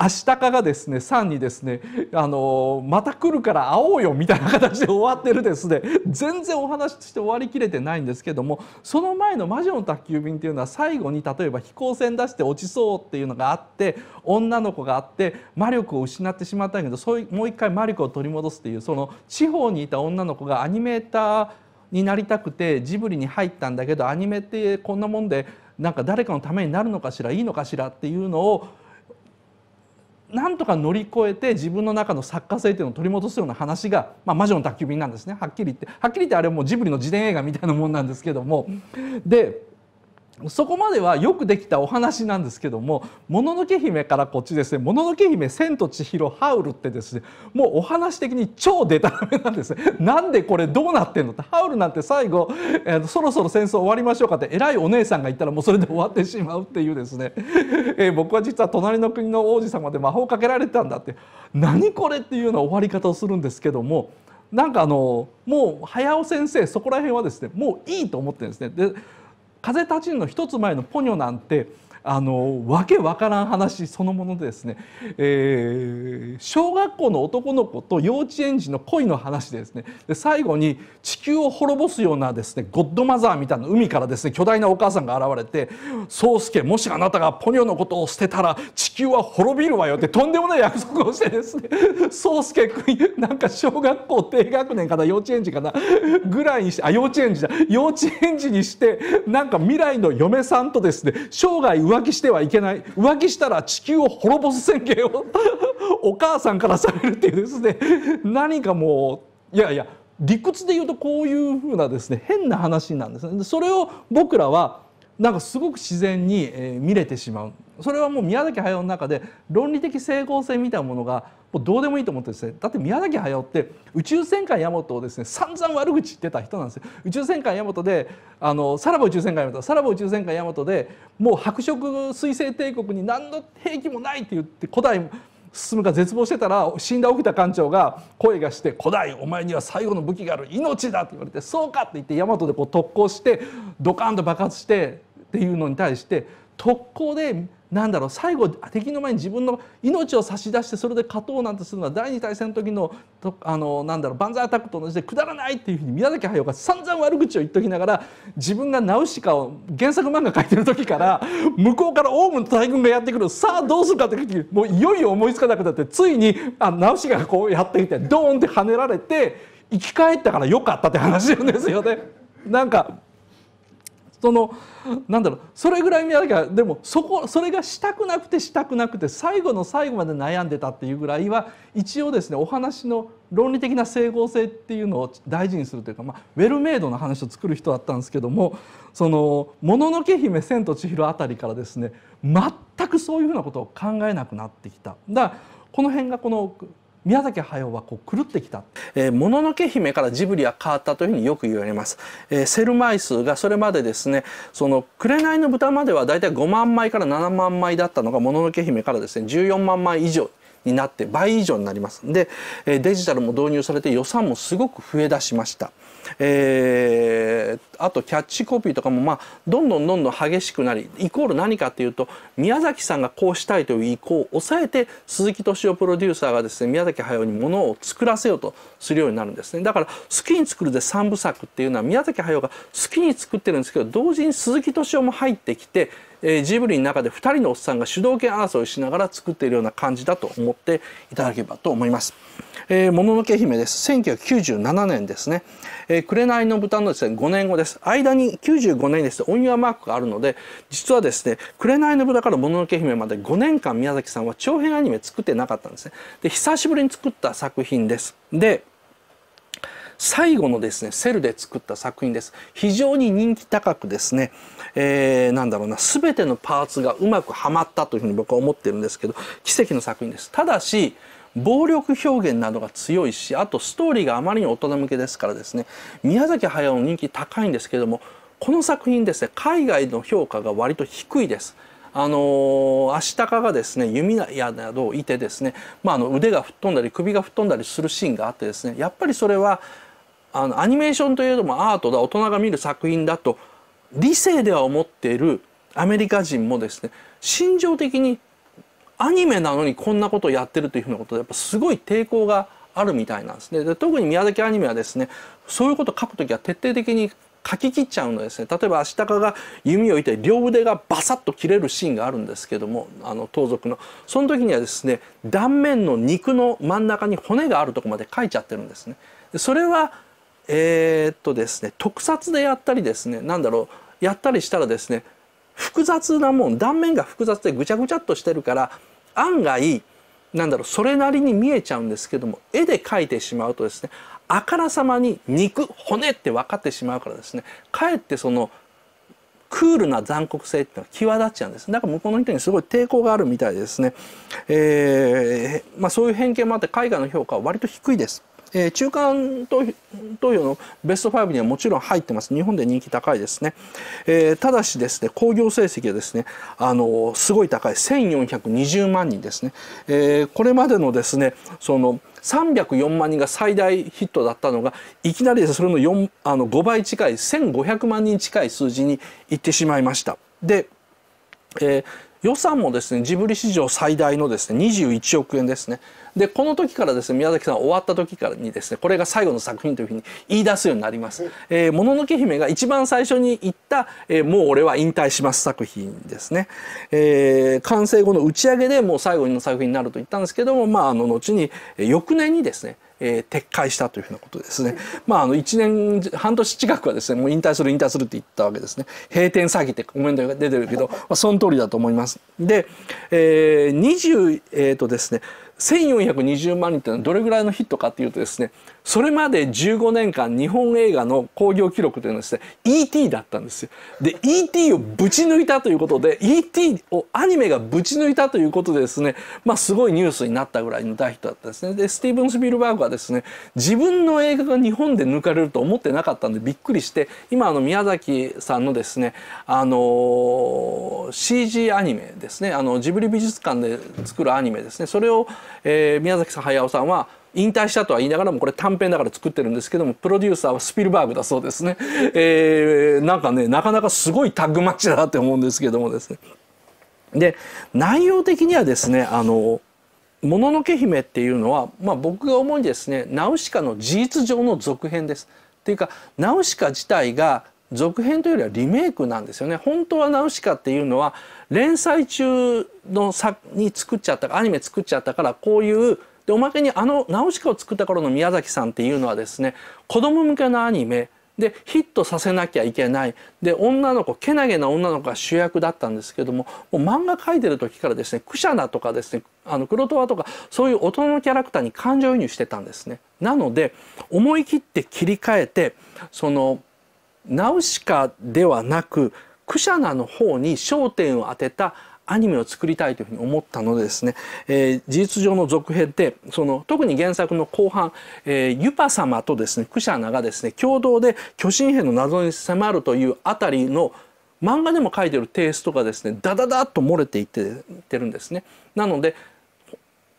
アシタカがですね3にですね、あのまた来るから会おうよみたいな形で終わってるですね全然お話として終わりきれてないんですけどもその前の「魔女の宅急便」っていうのは最後に例えば飛行船出して落ちそうっていうのがあって女の子があって魔力を失ってしまったんだけどそういうもう一回魔力を取り戻すっていうその地方にいた女の子がアニメーターになりたくてジブリに入ったんだけどアニメってこんなもんで。なんか誰かのためになるのかしらいいのかしらっていうのをなんとか乗り越えて自分の中の作家性っていうのを取り戻すような話が、まあ、魔女の宅急便なんですねはっきり言ってはっきり言ってあれはもうジブリの自伝映画みたいなもんなんですけどもでそこまではよくできたお話なんですけども「もののけ姫」からこっちですね「もののけ姫千と千尋ハウル」ってですねもうお話的に超デタラメなんですね。なんでこれどうなってんのってハウルなんて最後、えー、そろそろ戦争終わりましょうかって偉いお姉さんが言ったらもうそれで終わってしまうっていうですね、えー、僕は実は隣の国の王子様で魔法かけられてたんだって何これっていうような終わり方をするんですけどもなんかあのもう早尾先生そこら辺はですねもういいと思ってるんですね。で風立ちぬの一つ前のポニョなんてあのわけわからん話そのものでですね、えー、小学校の男の子と幼稚園児の恋の話でですねで最後に地球を滅ぼすようなですねゴッドマザーみたいな海からですね巨大なお母さんが現れて「宗介もしあなたがポニョのことを捨てたら地球は滅びるわよ」ってとんでもない約束をしてですね宗介君なんか小学校低学年かな幼稚園児かなぐらいにしてあ幼稚園児だ幼稚園児にしてなんか未来の嫁さんとですね生涯浮気してはいけない浮気したら地球を滅ぼす宣言をお母さんからされるっていうですね何かもういやいや理屈で言うとこういうふうなですね変な話なんですね。それを僕らはなんかすごく自然に、え見れてしまうそれはもう宮崎駿の中で論理的成功性みたいなものがもうどうでもいいと思ってですねだって宮崎駿って宇宙戦艦ヤマトをですね散々悪口言ってた人なんですよ宇宙戦艦ヤマトであのさらば宇宙戦艦ヤマトさらば宇宙戦艦ヤマトでもう白色彗星帝国に何の兵器もないって言って古代進むか絶望してたら死んだ沖田艦長が声がして「古代お前には最後の武器がある命だ」って言われて「そうか」って言ってヤマトでこう特攻してドカンと爆発してっていうのに対して特攻でなんだろう最後敵の前に自分の命を差し出してそれで勝とうなんてするのは第二大戦の時のとあのなんだろう万歳アタックと同じでくだらないっていうふうに宮崎駿が散々悪口を言っときながら自分がナウシカを原作漫画描いてる時から向こうからオウムの大軍がやってくるさあどうするかって時もういよいよ思いつかなくなってついにあナウシカがこうやってきてドーンって跳ねられて生き返ったからよかったって話なんですよね。なんかそのなんだろうそれぐらい見なきゃでもそこそれがしたくなくてしたくなくて最後の最後まで悩んでたっていうぐらいは一応ですねお話の論理的な整合性っていうのを大事にするというか、まあ、ウェルメイドの話を作る人だったんですけども「そのもののけ姫千と千尋」あたりからですね全くそういうふうなことを考えなくなってきた。だこの辺がこの宮崎駿はこう狂ってきた「えー、もののけ姫」からジブリは変わったというふうによく言われます。えー、セルマイ数がそれまでですね「その紅の豚」まではだいたい5万枚から7万枚だったのが「もののけ姫」からですね14万枚以上になって倍以上になりますでデジタルも導入されて予算もすごく増えだしました。えー、あとキャッチコピーとかも、まあ、どんどんどんどん激しくなりイコール何かっていうと宮崎さんがこうしたいという意向を抑えて鈴木敏夫プロデューサーがですね宮崎駿にものを作らせようとするようになるんですねだから「好きに作る」で3部作っていうのは宮崎駿が好きに作ってるんですけど同時に鈴木敏夫も入ってきてえー、ジブリの中で2人のおっさんが主導権争いしながら作っているような感じだと思っていただければと思います。えー、ののけ姫です。1997年ですね。えー、紅の豚のですね、5年後です。間に95年ですね、オンユマークがあるので、実はですね、紅の豚からもののけ姫まで5年間宮崎さんは長編アニメ作ってなかったんですね。で、久しぶりに作った作品です。で、最後のですねセルで作った作品です非常に人気高くですね、えー、なんだろうな全てのパーツがうまくはまったというふうに僕は思ってるんですけど奇跡の作品ですただし暴力表現などが強いしあとストーリーがあまりに大人向けですからですね宮崎駿の人気高いんですけどもこの作品ですね海外の評価が割と低いです。あの足高がですね弓矢などをいてですね、まあ、あの腕が吹っ飛んだり首が吹っ飛んだりするシーンがあってですねやっぱりそれはあのアニメーションというのもアートだ大人が見る作品だと理性では思っているアメリカ人もですね心情的にアニメなのにこんなことをやってるというふうなことでやっぱすごい抵抗があるみたいなんですね。で特に宮崎アニメはですねそういうことを書くときは徹底的に書き切っちゃうのですね例えば足高が弓を置いて両腕がバサッと切れるシーンがあるんですけどもあの盗賊のその時にはですね断面の肉の真ん中に骨があるとこまで書いちゃってるんですね。それはえー、っとですね特撮でやったりですね何だろうやったりしたらですね複雑なもん断面が複雑でぐちゃぐちゃっとしてるから案外なんだろうそれなりに見えちゃうんですけども絵で描いてしまうとですねあからさまに肉骨って分かってしまうからですねかえってそのクールな残酷性っていうのが際立っちゃうんですだから向こうの人にすごい抵抗があるみたいですね、えーまあ、そういう偏見もあって絵画の評価は割と低いです。えー、中間投票のベスト5にはもちろん入ってます。日本で人気高いですね。えー、ただしですね、興行成績はですね、あのー、すごい高い。1420万人ですね。えこれまでのですね、その、304万人が最大ヒットだったのがいきなりそれの ,4 あの5倍近い1500万人近い数字にいってしまいました。でえー、予算もですねジブリ史上最大のですね21億円ですねでこの時からですね宮崎さん終わった時からにですねこれが最後の作品というふうに言い出すようになります「えー、もののけ姫」が一番最初に言った「えー、もう俺は引退します」作品ですね、えー、完成後の打ち上げでもう最後の作品になると言ったんですけどもまああの後に翌年にですねえー、撤回したというふうなことですね。まあ、あの一年半年近くはですねもう引退する引退するって言ったわけですね閉店詐欺ってコメントが出てるけど、まあ、その通りだと思います。で、えー、20えっ、とですね1420万人ってのはどれぐらいのヒットかっていうとですねそれまで15年間日本映画の興行記録というのはですね E.T. だったんですよ。で E.T. をぶち抜いたということで E.T. をアニメがぶち抜いたということでですねまあすごいニュースになったぐらいの大ヒットだったんですね。でスティーブン・スピルバーグはですね自分の映画が日本で抜かれると思ってなかったんでびっくりして今あの宮崎さんのですねあのー、CG アニメですねあのジブリ美術館で作るアニメですねそれをえー、宮崎さん駿さんは引退したとは言いながらもこれ短編だから作ってるんですけどもプロデューサーはスピルバーグだそうですね、えー、なんかねなかなかすごいタッグマッチだなって思うんですけどもですねで内容的にはですねあの「もののけ姫」っていうのは、まあ、僕が思いですねナウシカの事実上の続編です。っていうかナウシカ自体が続編というよりはリメイクなんですよね本当はナウシカっていうのは連載中の作に作っちゃったアニメ作っちゃったからこういうでおまけにあの「ナウシカ」を作った頃の宮崎さんっていうのはですね子供向けのアニメでヒットさせなきゃいけないで女の子けなげな女の子が主役だったんですけどももう漫画描いてる時からですねクシャナとかですねあの黒トワとかそういう大人のキャラクターに感情移入してたんですね。なので思い切って切り替えてそのナウシカではなくクシャナの方に焦点を当てたアニメを作りたいというふうに思ったのでですね、えー、事実上の続編でその特に原作の後半、えー、ユパ様とですねクシャナがですね共同で巨神兵の謎に迫るというあたりの漫画でも書いてるテイストがですねダダダッと漏れていっててるんですね。なので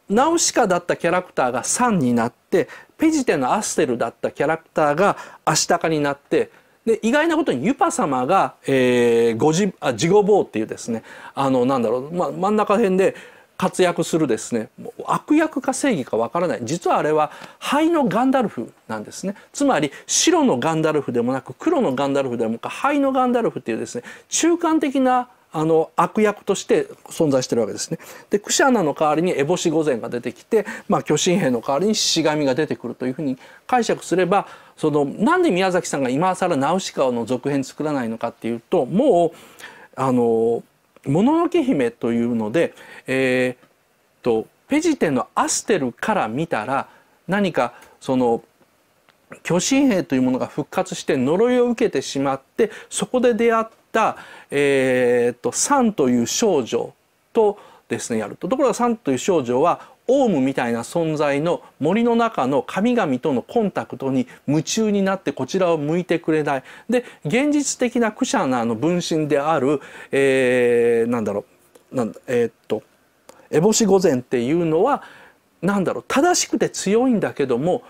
ナウシカだったキャラクターがサンになってペジテのアステルだったキャラクターがアシタカになってで意外なことにユパ様が、えー、ごじあ自己坊っていうですねあのなんだろう、ま真ん中辺で活躍するですね悪役か正義かわからない実はあれは灰のガンダルフなんですねつまり白のガンダルフでもなく黒のガンダルフでもか灰のガンダルフっていうですね中間的なあの悪役として存在してるわけですね。でクシャナの代わりに烏帽御前が出てきて、まあ、巨神兵の代わりに死神が出てくるというふうに解釈すればそのなんで宮崎さんが今更ナウシカの続編作らないのかっていうともうあの「もののけ姫」というので、えー、っとペジテのアステルから見たら何かその巨神兵というものが復活して呪いを受けてしまってそこで出会っ、えー、っとサンという少女とですねやるとところがサンという少女はオウムみたいな存在の森の中の神々とのコンタクトに夢中になってこちらを向いてくれないで現実的なクシャナの分身である、えー、なんだろうなんえー、っと烏帽子御前っていうのは何だろう正しくて強いんだけども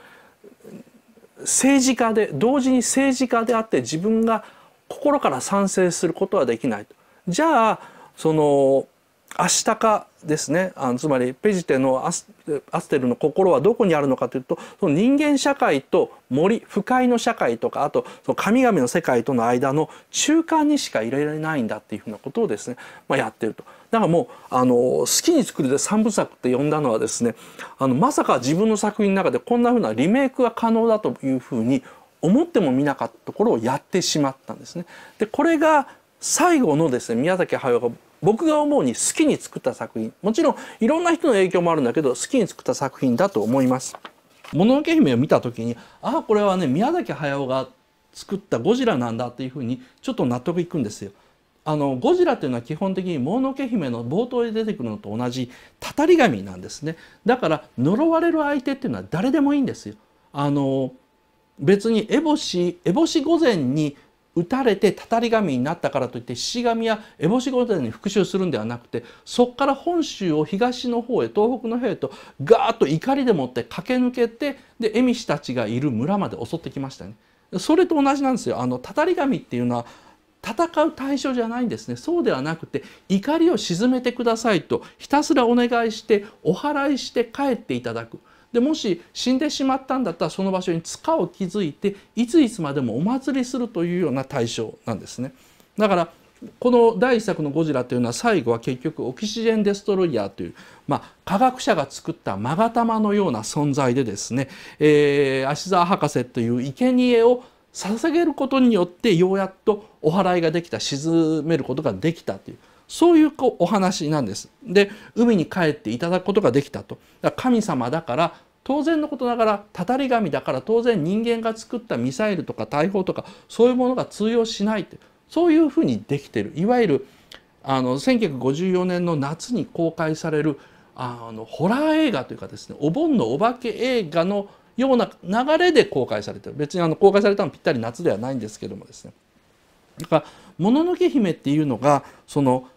政治家で同時に政治家であって自分が心から賛成することはできないじゃあその明日かですねあのつまりペジテのアステルの心はどこにあるのかというとその人間社会と森不快の社会とかあとその神々の世界との間の中間にしか入れられないんだっていうふうなことをですね、まあ、やってると。だからもうあの好きに作るで三部作って呼んだのはですねあのまさか自分の作品の中でこんなふうなリメイクが可能だというふうに思ってもみなかったところをやってしまったんですね。でこれが最後のですね宮崎駿が僕が思うに好きに作った作品もちろんいろんな人の影響もあるんだけど好きに作った作品だと思います。もののけ姫を見た時にああこれはね宮崎駿が作ったゴジラなんだっていうふうにちょっと納得いくんですよ。あのゴジラというのは基本的に「もののけ姫」の冒頭で出てくるのと同じたたり神なんですねだから呪われる相手っていうのは誰でもいいんですよ。あの別に烏帽子烏帽子御前に打たれてたたり神になったからといって獅神や烏帽子御前に復讐するんではなくてそこから本州を東の方へ東北の方へとガーッと怒りでもって駆け抜けてで恵美たちがいる村まで襲ってきましたね。それと同じなんですよあのたたり神っていうのは戦う対象じゃないんですねそうではなくて怒りを鎮めてくださいとひたすらお願いしてお祓いして帰っていただくでもし死んでしまったんだったらその場所に塚を築いていついつまでもお祭りするというような対象なんですね。だからこの第1作の「ゴジラ」というのは最後は結局オキシジェン・デストロイヤーという、まあ、科学者が作った勾玉のような存在でですね、えー、芦沢博士という生贄を捧げることによってようやっとお祓いができた沈めることができたというそういうお話なんです。で海に帰っていただくことができたと。だ神様だから当然のことながらたたり神だから当然人間が作ったミサイルとか大砲とかそういうものが通用しないってそういうふうにできてるいわゆるあの1954年の夏に公開されるあのホラー映画というかですねお盆のお化け映画のような流れで公開されてる別にあの公開されたのぴったり夏ではないんですけどもですねだから「もののけ姫」っていうのがその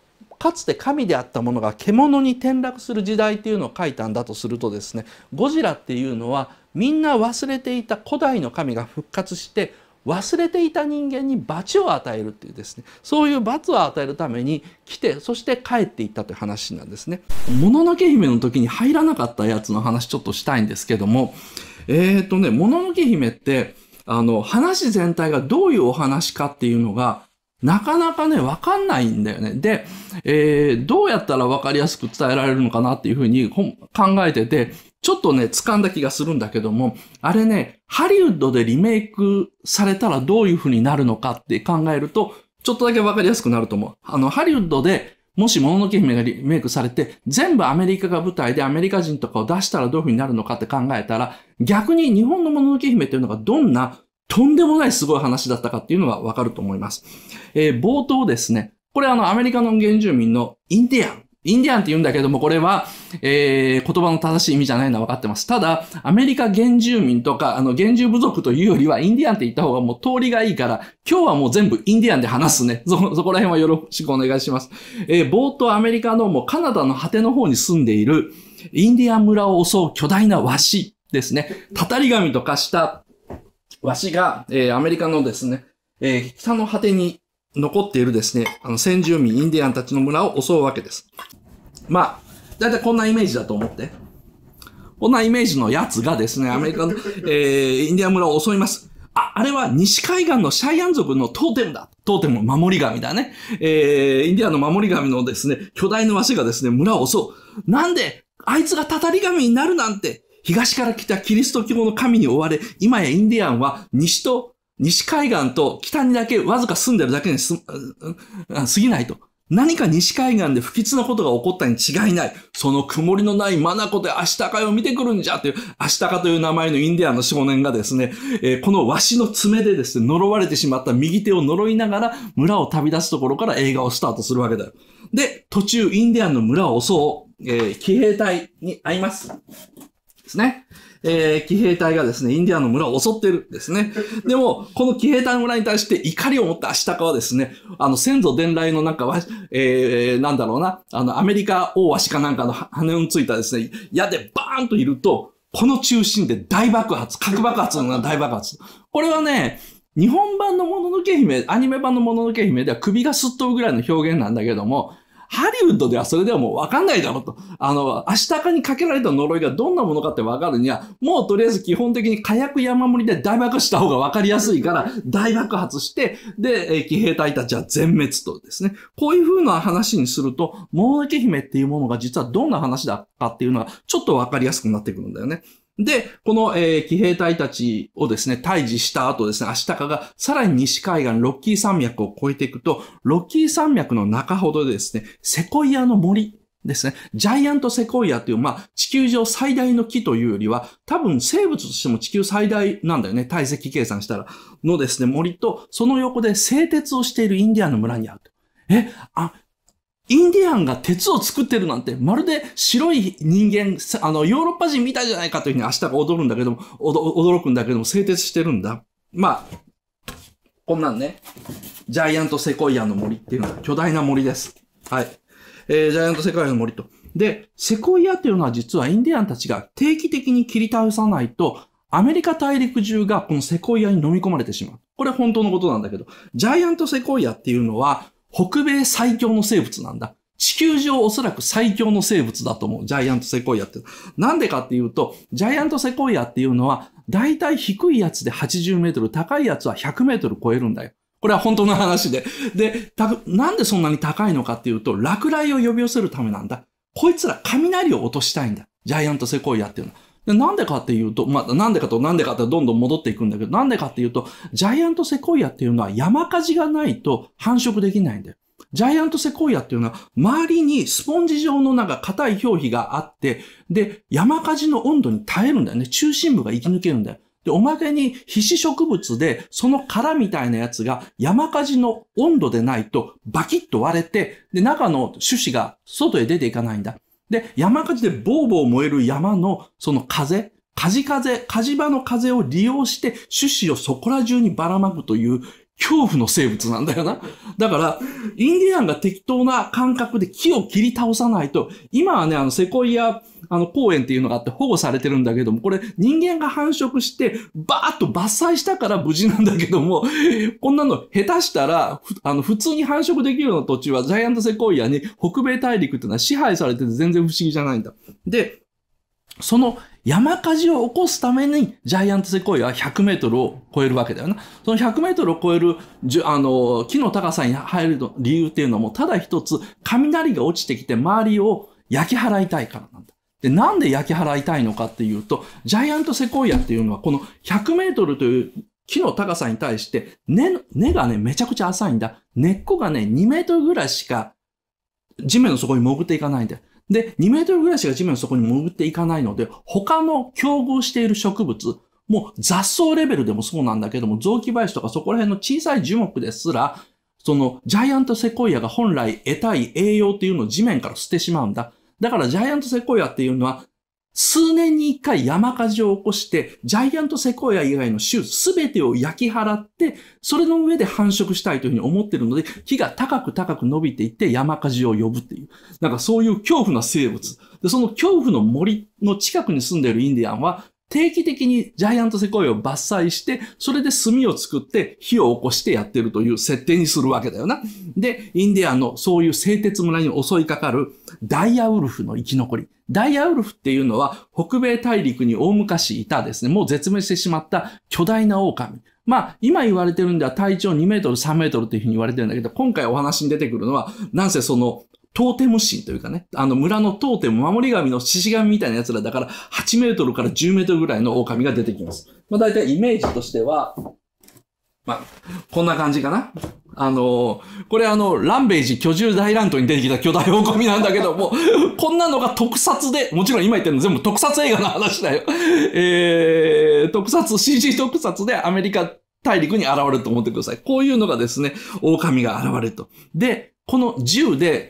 かつて神であったものが獣に転落する時代っていうのを書いたんだとするとですねゴジラっていうのはみんな忘れていた古代の神が復活して忘れていた人間に罰を与えるっていうですねそういう罰を与えるために来てそして帰っていったという話なんですね。もののけ姫の時に入らなかったやつの話ちょっとしたいんですけどもえっ、ー、とねもののけ姫ってあの話全体がどういうお話かっていうのがなかなかね、わかんないんだよね。で、えー、どうやったらわかりやすく伝えられるのかなっていうふうに考えてて、ちょっとね、掴んだ気がするんだけども、あれね、ハリウッドでリメイクされたらどういうふうになるのかって考えると、ちょっとだけわかりやすくなると思う。あの、ハリウッドで、もしもののけ姫がリメイクされて、全部アメリカが舞台でアメリカ人とかを出したらどういうふうになるのかって考えたら、逆に日本のもののけ姫っていうのがどんなとんでもないすごい話だったかっていうのがわかると思います。えー、冒頭ですね、これあのアメリカの原住民のインディアンインディアンって言うんだけども、これは、えー、言葉の正しい意味じゃないのは分かってます。ただ、アメリカ原住民とか、あの、原住部族というよりは、インディアンって言った方がもう通りがいいから、今日はもう全部インディアンで話すね。そ、そこら辺はよろしくお願いします。えー、冒頭アメリカのもうカナダの果ての方に住んでいる、インディアン村を襲う巨大なワシですね。たたり神とかしたわしが、えー、アメリカのですね、えー、北の果てに残っているですね、あの、先住民、インディアンたちの村を襲うわけです。まあ、だいたいこんなイメージだと思って。こんなイメージのやつがですね、アメリカの、えー、インディアン村を襲います。あ、あれは西海岸のシャイアン族のトーテムだ。トーテムの守り神だね。えー、インディアンの守り神のですね、巨大な鷲がですね、村を襲う。なんで、あいつがたたり神になるなんて、東から来たキリスト教の神に追われ、今やインディアンは西と、西海岸と北にだけわずか住んでるだけにす、過ぎないと。何か西海岸で不吉なことが起こったに違いない。その曇りのないマナコでアシタカを見てくるんじゃという、アシタカという名前のインディアンの少年がですね、えー、このワシの爪でですね、呪われてしまった右手を呪いながら村を旅立つところから映画をスタートするわけだよ。で、途中インディアンの村を襲う、えー、騎兵隊に会います。ですね。えー、騎兵隊がですね、インディアンの村を襲ってるんですね。でも、この騎兵隊の村に対して怒りを持ったアシタカはですね、あの、先祖伝来のなんかは、えー、なんだろうな、あの、アメリカ大足かなんかの羽をついたですね、矢でバーンといると、この中心で大爆発、核爆発の大爆発。これはね、日本版のもののけ姫、アニメ版のもののけ姫では首がすっとうぐらいの表現なんだけども、ハリウッドではそれではもうわかんないだろと。あの、明日かにかけられた呪いがどんなものかってわかるには、もうとりあえず基本的に火薬山盛りで大爆発した方がわかりやすいから、大爆発して、で、え騎兵隊たちは全滅とですね。こういう風な話にすると、もうけ姫っていうものが実はどんな話だかっていうのは、ちょっとわかりやすくなってくるんだよね。で、この、えー、騎兵隊たちをですね、退治した後ですね、アシタカがさらに西海岸ロッキー山脈を越えていくと、ロッキー山脈の中ほどでですね、セコイアの森ですね。ジャイアントセコイアという、まあ、地球上最大の木というよりは、多分生物としても地球最大なんだよね。体積計算したら。のですね、森と、その横で製鉄をしているインディアンの村にあると。え、あ、インディアンが鉄を作ってるなんて、まるで白い人間、あの、ヨーロッパ人みたいじゃないかというふうに明日が踊るんだけども、驚くんだけども、製鉄してるんだ。まあ、こんなんね、ジャイアントセコイアの森っていうのは巨大な森です。はい。えー、ジャイアントセコイアの森と。で、セコイアというのは実はインディアンたちが定期的に切り倒さないと、アメリカ大陸中がこのセコイアに飲み込まれてしまう。これ本当のことなんだけど、ジャイアントセコイアっていうのは、北米最強の生物なんだ。地球上おそらく最強の生物だと思う。ジャイアントセコイアって。なんでかっていうと、ジャイアントセコイアっていうのは、だいたい低いやつで80メートル、高いやつは100メートル超えるんだよ。これは本当の話で。で、なんでそんなに高いのかっていうと、落雷を呼び寄せるためなんだ。こいつら雷を落としたいんだ。ジャイアントセコイアっていうのは。で、なんでかっていうと、まあ、なんでかと、なんでかってどんどん戻っていくんだけど、なんでかっていうと、ジャイアントセコイアっていうのは山火事がないと繁殖できないんだよ。ジャイアントセコイアっていうのは、周りにスポンジ状のなんか硬い表皮があって、で、山火事の温度に耐えるんだよね。中心部が生き抜けるんだよ。で、おまけに皮脂植物で、その殻みたいなやつが山火事の温度でないとバキッと割れて、で、中の種子が外へ出ていかないんだ。で、山火事でボーボー燃える山のその風、火事風、火事場の風を利用して種子をそこら中にばらまくという恐怖の生物なんだよな。だから、インディアンが適当な感覚で木を切り倒さないと、今はね、あの、セコイアあの、公園っていうのがあって保護されてるんだけども、これ人間が繁殖して、バーッと伐採したから無事なんだけども、こんなの下手したら、あの、普通に繁殖できるような土地はジャイアントセコイアに北米大陸っていうのは支配されてて全然不思議じゃないんだ。で、その山火事を起こすためにジャイアントセコイアは100メートルを超えるわけだよな。その100メートルを超える、あの、木の高さに入る理由っていうのもただ一つ雷が落ちてきて周りを焼き払いたいからなんだ。で、なんで焼き払いたいのかっていうと、ジャイアントセコイアっていうのは、この100メートルという木の高さに対して、根、根がね、めちゃくちゃ浅いんだ。根っこがね、2メートルぐらいしか、地面の底に潜っていかないんだよ。で、2メートルぐらいしか地面の底に潜っていかないので、他の競合している植物、もう雑草レベルでもそうなんだけども、雑木林とかそこら辺の小さい樹木ですら、そのジャイアントセコイアが本来得たい栄養っていうのを地面から捨てしまうんだ。だからジャイアントセコイアっていうのは、数年に一回山火事を起こして、ジャイアントセコイア以外の種すべてを焼き払って、それの上で繁殖したいというふうに思ってるので、木が高く高く伸びていって山火事を呼ぶっていう。なんかそういう恐怖な生物。で、その恐怖の森の近くに住んでいるインディアンは、定期的にジャイアントセコイを伐採して、それで炭を作って火を起こしてやってるという設定にするわけだよな。で、インディアンのそういう製鉄村に襲いかかるダイヤウルフの生き残り。ダイヤウルフっていうのは北米大陸に大昔いたですね、もう絶滅してしまった巨大な狼。まあ、今言われてるんでは体長2メートル、3メートルっていうふうに言われてるんだけど、今回お話に出てくるのは、なんせそのトーテム神というかね、あの村のトーテム、守り神の獅子神みたいな奴らだから、8メートルから10メートルぐらいの狼が出てきます。まあ大体イメージとしては、まあ、こんな感じかな。あのー、これあの、ランベージ居住大乱闘に出てきた巨大狼なんだけども、こんなのが特撮で、もちろん今言ってるの全部特撮映画の話だよ。えー、特撮、CG 特撮でアメリカ大陸に現れると思ってください。こういうのがですね、狼が現れると。で、この銃で、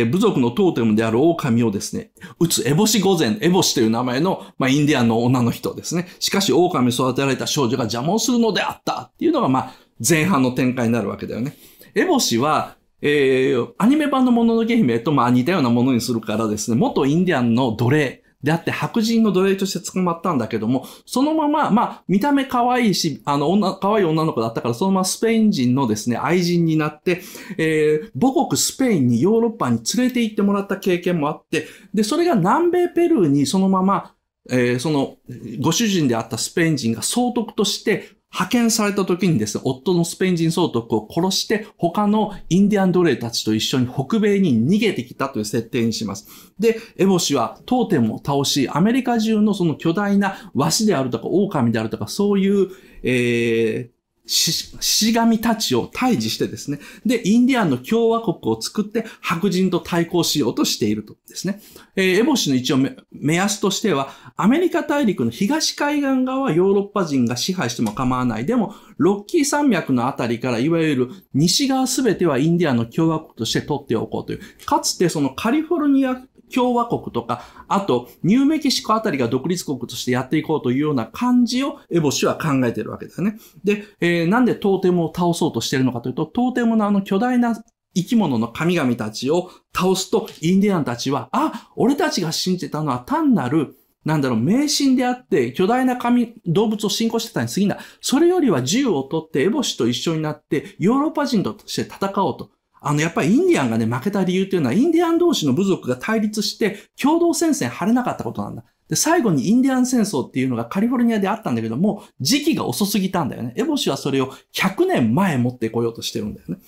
えー、部族のトーテムである狼をですね、撃つエボシ御前、エボシという名前の、まあ、インディアンの女の人ですね。しかし、狼育てられた少女が邪魔をするのであったっていうのが、まあ、前半の展開になるわけだよね。エボシは、えー、アニメ版のもののけ姫と、まあ、似たようなものにするからですね、元インディアンの奴隷であって白人の奴隷として捕まったんだけども、そのまま、まあ、見た目可愛いし、あの、女、可愛い女の子だったから、そのままスペイン人のですね、愛人になって、えー、母国スペインにヨーロッパに連れて行ってもらった経験もあって、で、それが南米ペルーにそのまま、えー、その、ご主人であったスペイン人が総督として、派遣された時にですね、夫のスペイン人総督を殺して、他のインディアン奴隷たちと一緒に北米に逃げてきたという設定にします。で、エボシは当店も倒し、アメリカ中のその巨大な紙であるとか、狼であるとか、そういう、えー、し、しがみたちを退治してですね、で、インディアンの共和国を作って白人と対抗しようとしているとですね。えー、エボシの一応目安としては、アメリカ大陸の東海岸側はヨーロッパ人が支配しても構わない。でも、ロッキー山脈のあたりから、いわゆる西側すべてはインディアンの共和国として取っておこうという。かつてそのカリフォルニア共和国とか、あと、ニューメキシコあたりが独立国としてやっていこうというような感じをエボシは考えてるわけだよね。で、えー、なんでトーテムを倒そうとしてるのかというと、トーテムのあの巨大な生き物の神々たちを倒すと、インディアンたちは、あ、俺たちが信じてたのは単なる、なんだろう、迷信であって、巨大な神、動物を信仰してたに過ぎない。それよりは銃を取って、エボシと一緒になって、ヨーロッパ人として戦おうと。あの、やっぱりインディアンがね、負けた理由っていうのは、インディアン同士の部族が対立して、共同戦線張れなかったことなんだ。で、最後にインディアン戦争っていうのがカリフォルニアであったんだけども、時期が遅すぎたんだよね。エボシはそれを100年前持ってこようとしてるんだよね。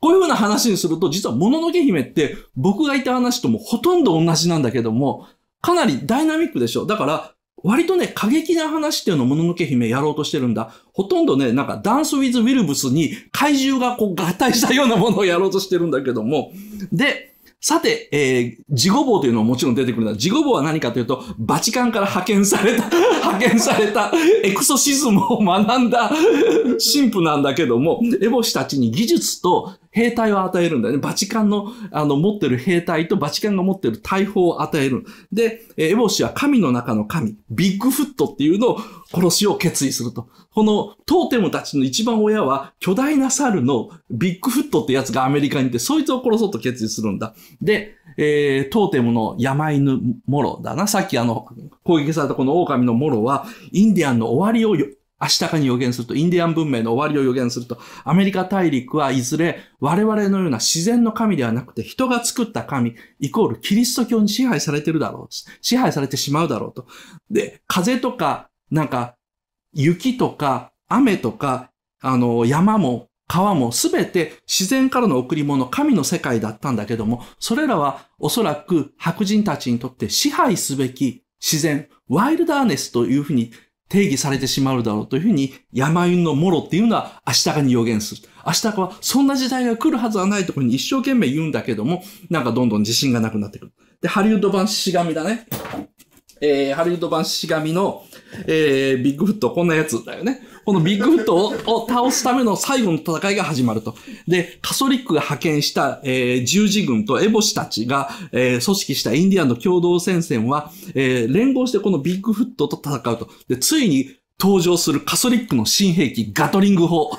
こういうふうな話にすると、実はもののけ姫って僕がいた話ともほとんど同じなんだけども、かなりダイナミックでしょ。だから、割とね、過激な話っていうのをもののけ姫やろうとしてるんだ。ほとんどね、なんかダンスウィズ・ウィルブスに怪獣がこう合体したようなものをやろうとしてるんだけども。で、さて、えー、ジゴボウというのももちろん出てくるんだ。ジゴボウは何かというと、バチカンから派遣された、派遣されたエクソシズムを学んだ神父なんだけども、エボシたちに技術と兵隊を与えるんだよね。バチカンの、あの、持ってる兵隊とバチカンが持ってる大砲を与える。で、エボシは神の中の神、ビッグフットっていうのを殺しを決意すると。このトーテムたちの一番親は巨大な猿のビッグフットってやつがアメリカにいて、そいつを殺そうと決意するんだ。で、えー、トーテムの山犬モロだな。さっきあの、攻撃されたこの狼のモロは、インディアンの終わりを明日かに予言すると、インディアン文明の終わりを予言すると、アメリカ大陸はいずれ我々のような自然の神ではなくて人が作った神、イコールキリスト教に支配されてるだろう。支配されてしまうだろうと。で、風とか、なんか、雪とか、雨とか、あの、山も、川もすべて自然からの贈り物、神の世界だったんだけども、それらはおそらく白人たちにとって支配すべき自然、ワイルダーネスというふうに定義されてしまうだろうというふうに、山運のもろっていうのは明日がに予言する。明日はそんな時代が来るはずはないところに一生懸命言うんだけども、なんかどんどん自信がなくなってくる。で、ハリウッド版しがみだね。えー、ハリウッド版しがみの、えー、ビッグフット、こんなやつだよね。このビッグフットをを倒すための最後の戦いが始まると。で、カソリックが派遣した、えー、十字軍とエボシたちが、えー、組織したインディアンの共同戦線は、えー、連合してこのビッグフットと戦うと。で、ついに登場するカソリックの新兵器、ガトリング砲。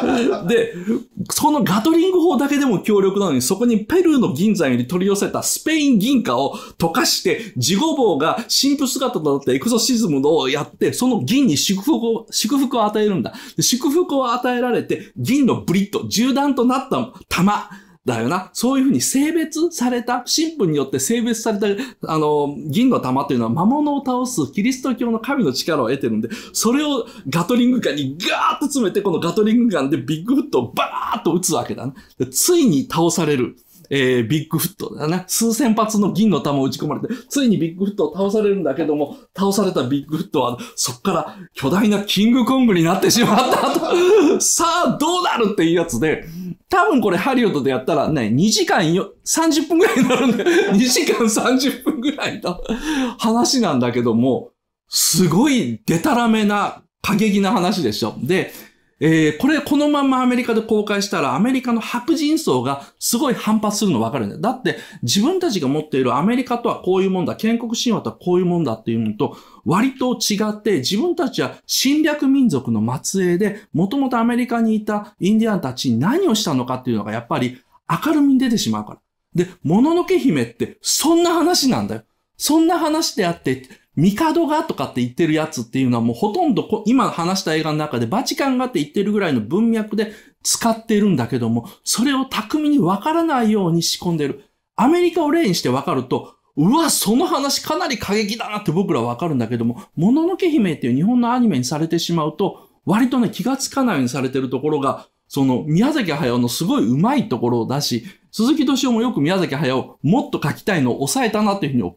で、そのガトリング砲だけでも強力なのに、そこにペルーの銀山より取り寄せたスペイン銀貨を溶かして、ジゴボウが神父姿となってエクソシズムをやって、その銀に祝福を、祝福を与えるんだ。祝福を与えられて、銀のブリッド、銃弾となった玉、だよな。そういうふうに性別された、神父によって性別された、あの、銀の玉というのは魔物を倒すキリスト教の神の力を得てるんで、それをガトリングガンにガーッと詰めて、このガトリングガンでビッグフットをバーッと撃つわけだな。ついに倒される。えー、ビッグフットだな。数千発の銀の弾を打ち込まれて、ついにビッグフットを倒されるんだけども、倒されたビッグフットは、そっから巨大なキングコングになってしまったと。さあ、どうなるっていうやつで、多分これハリウッドでやったらね、2時間よ、30分ぐらいになるんで、2 時間30分ぐらいの 話なんだけども、すごいデタラメな過激な話でしょ。で、えー、これこのままアメリカで公開したらアメリカの白人層がすごい反発するのわかるんだよ。だって自分たちが持っているアメリカとはこういうもんだ、建国神話とはこういうもんだっていうのと割と違って自分たちは侵略民族の末裔でもともとアメリカにいたインディアンたちに何をしたのかっていうのがやっぱり明るみに出てしまうから。で、もののけ姫ってそんな話なんだよ。そんな話であって、帝がとかって言ってるやつっていうのはもうほとんど今話した映画の中でバチカンがって言ってるぐらいの文脈で使ってるんだけども、それを巧みにわからないように仕込んでる。アメリカを例にしてわかると、うわ、その話かなり過激だなって僕らわかるんだけども、もののけ姫っていう日本のアニメにされてしまうと、割とね、気がつかないようにされてるところが、その宮崎駿のすごい上手いところだし、鈴木敏夫もよく宮崎駿もっと書きたいのを抑えたなっていうふうに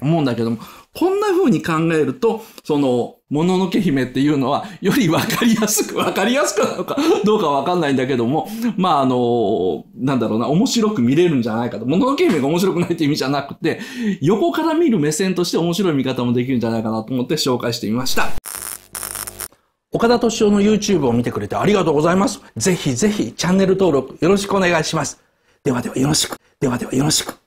思うんだけども、こんな風に考えると、その、もののけ姫っていうのは、よりわかりやすく、わかりやすくなのか、どうかわかんないんだけども、まあ、あの、なんだろうな、面白く見れるんじゃないかと。もののけ姫が面白くないって意味じゃなくて、横から見る目線として面白い見方もできるんじゃないかなと思って紹介してみました。岡田敏夫の YouTube を見てくれてありがとうございます。ぜひぜひチャンネル登録よろしくお願いします。ではではよろしく。ではではよろしく。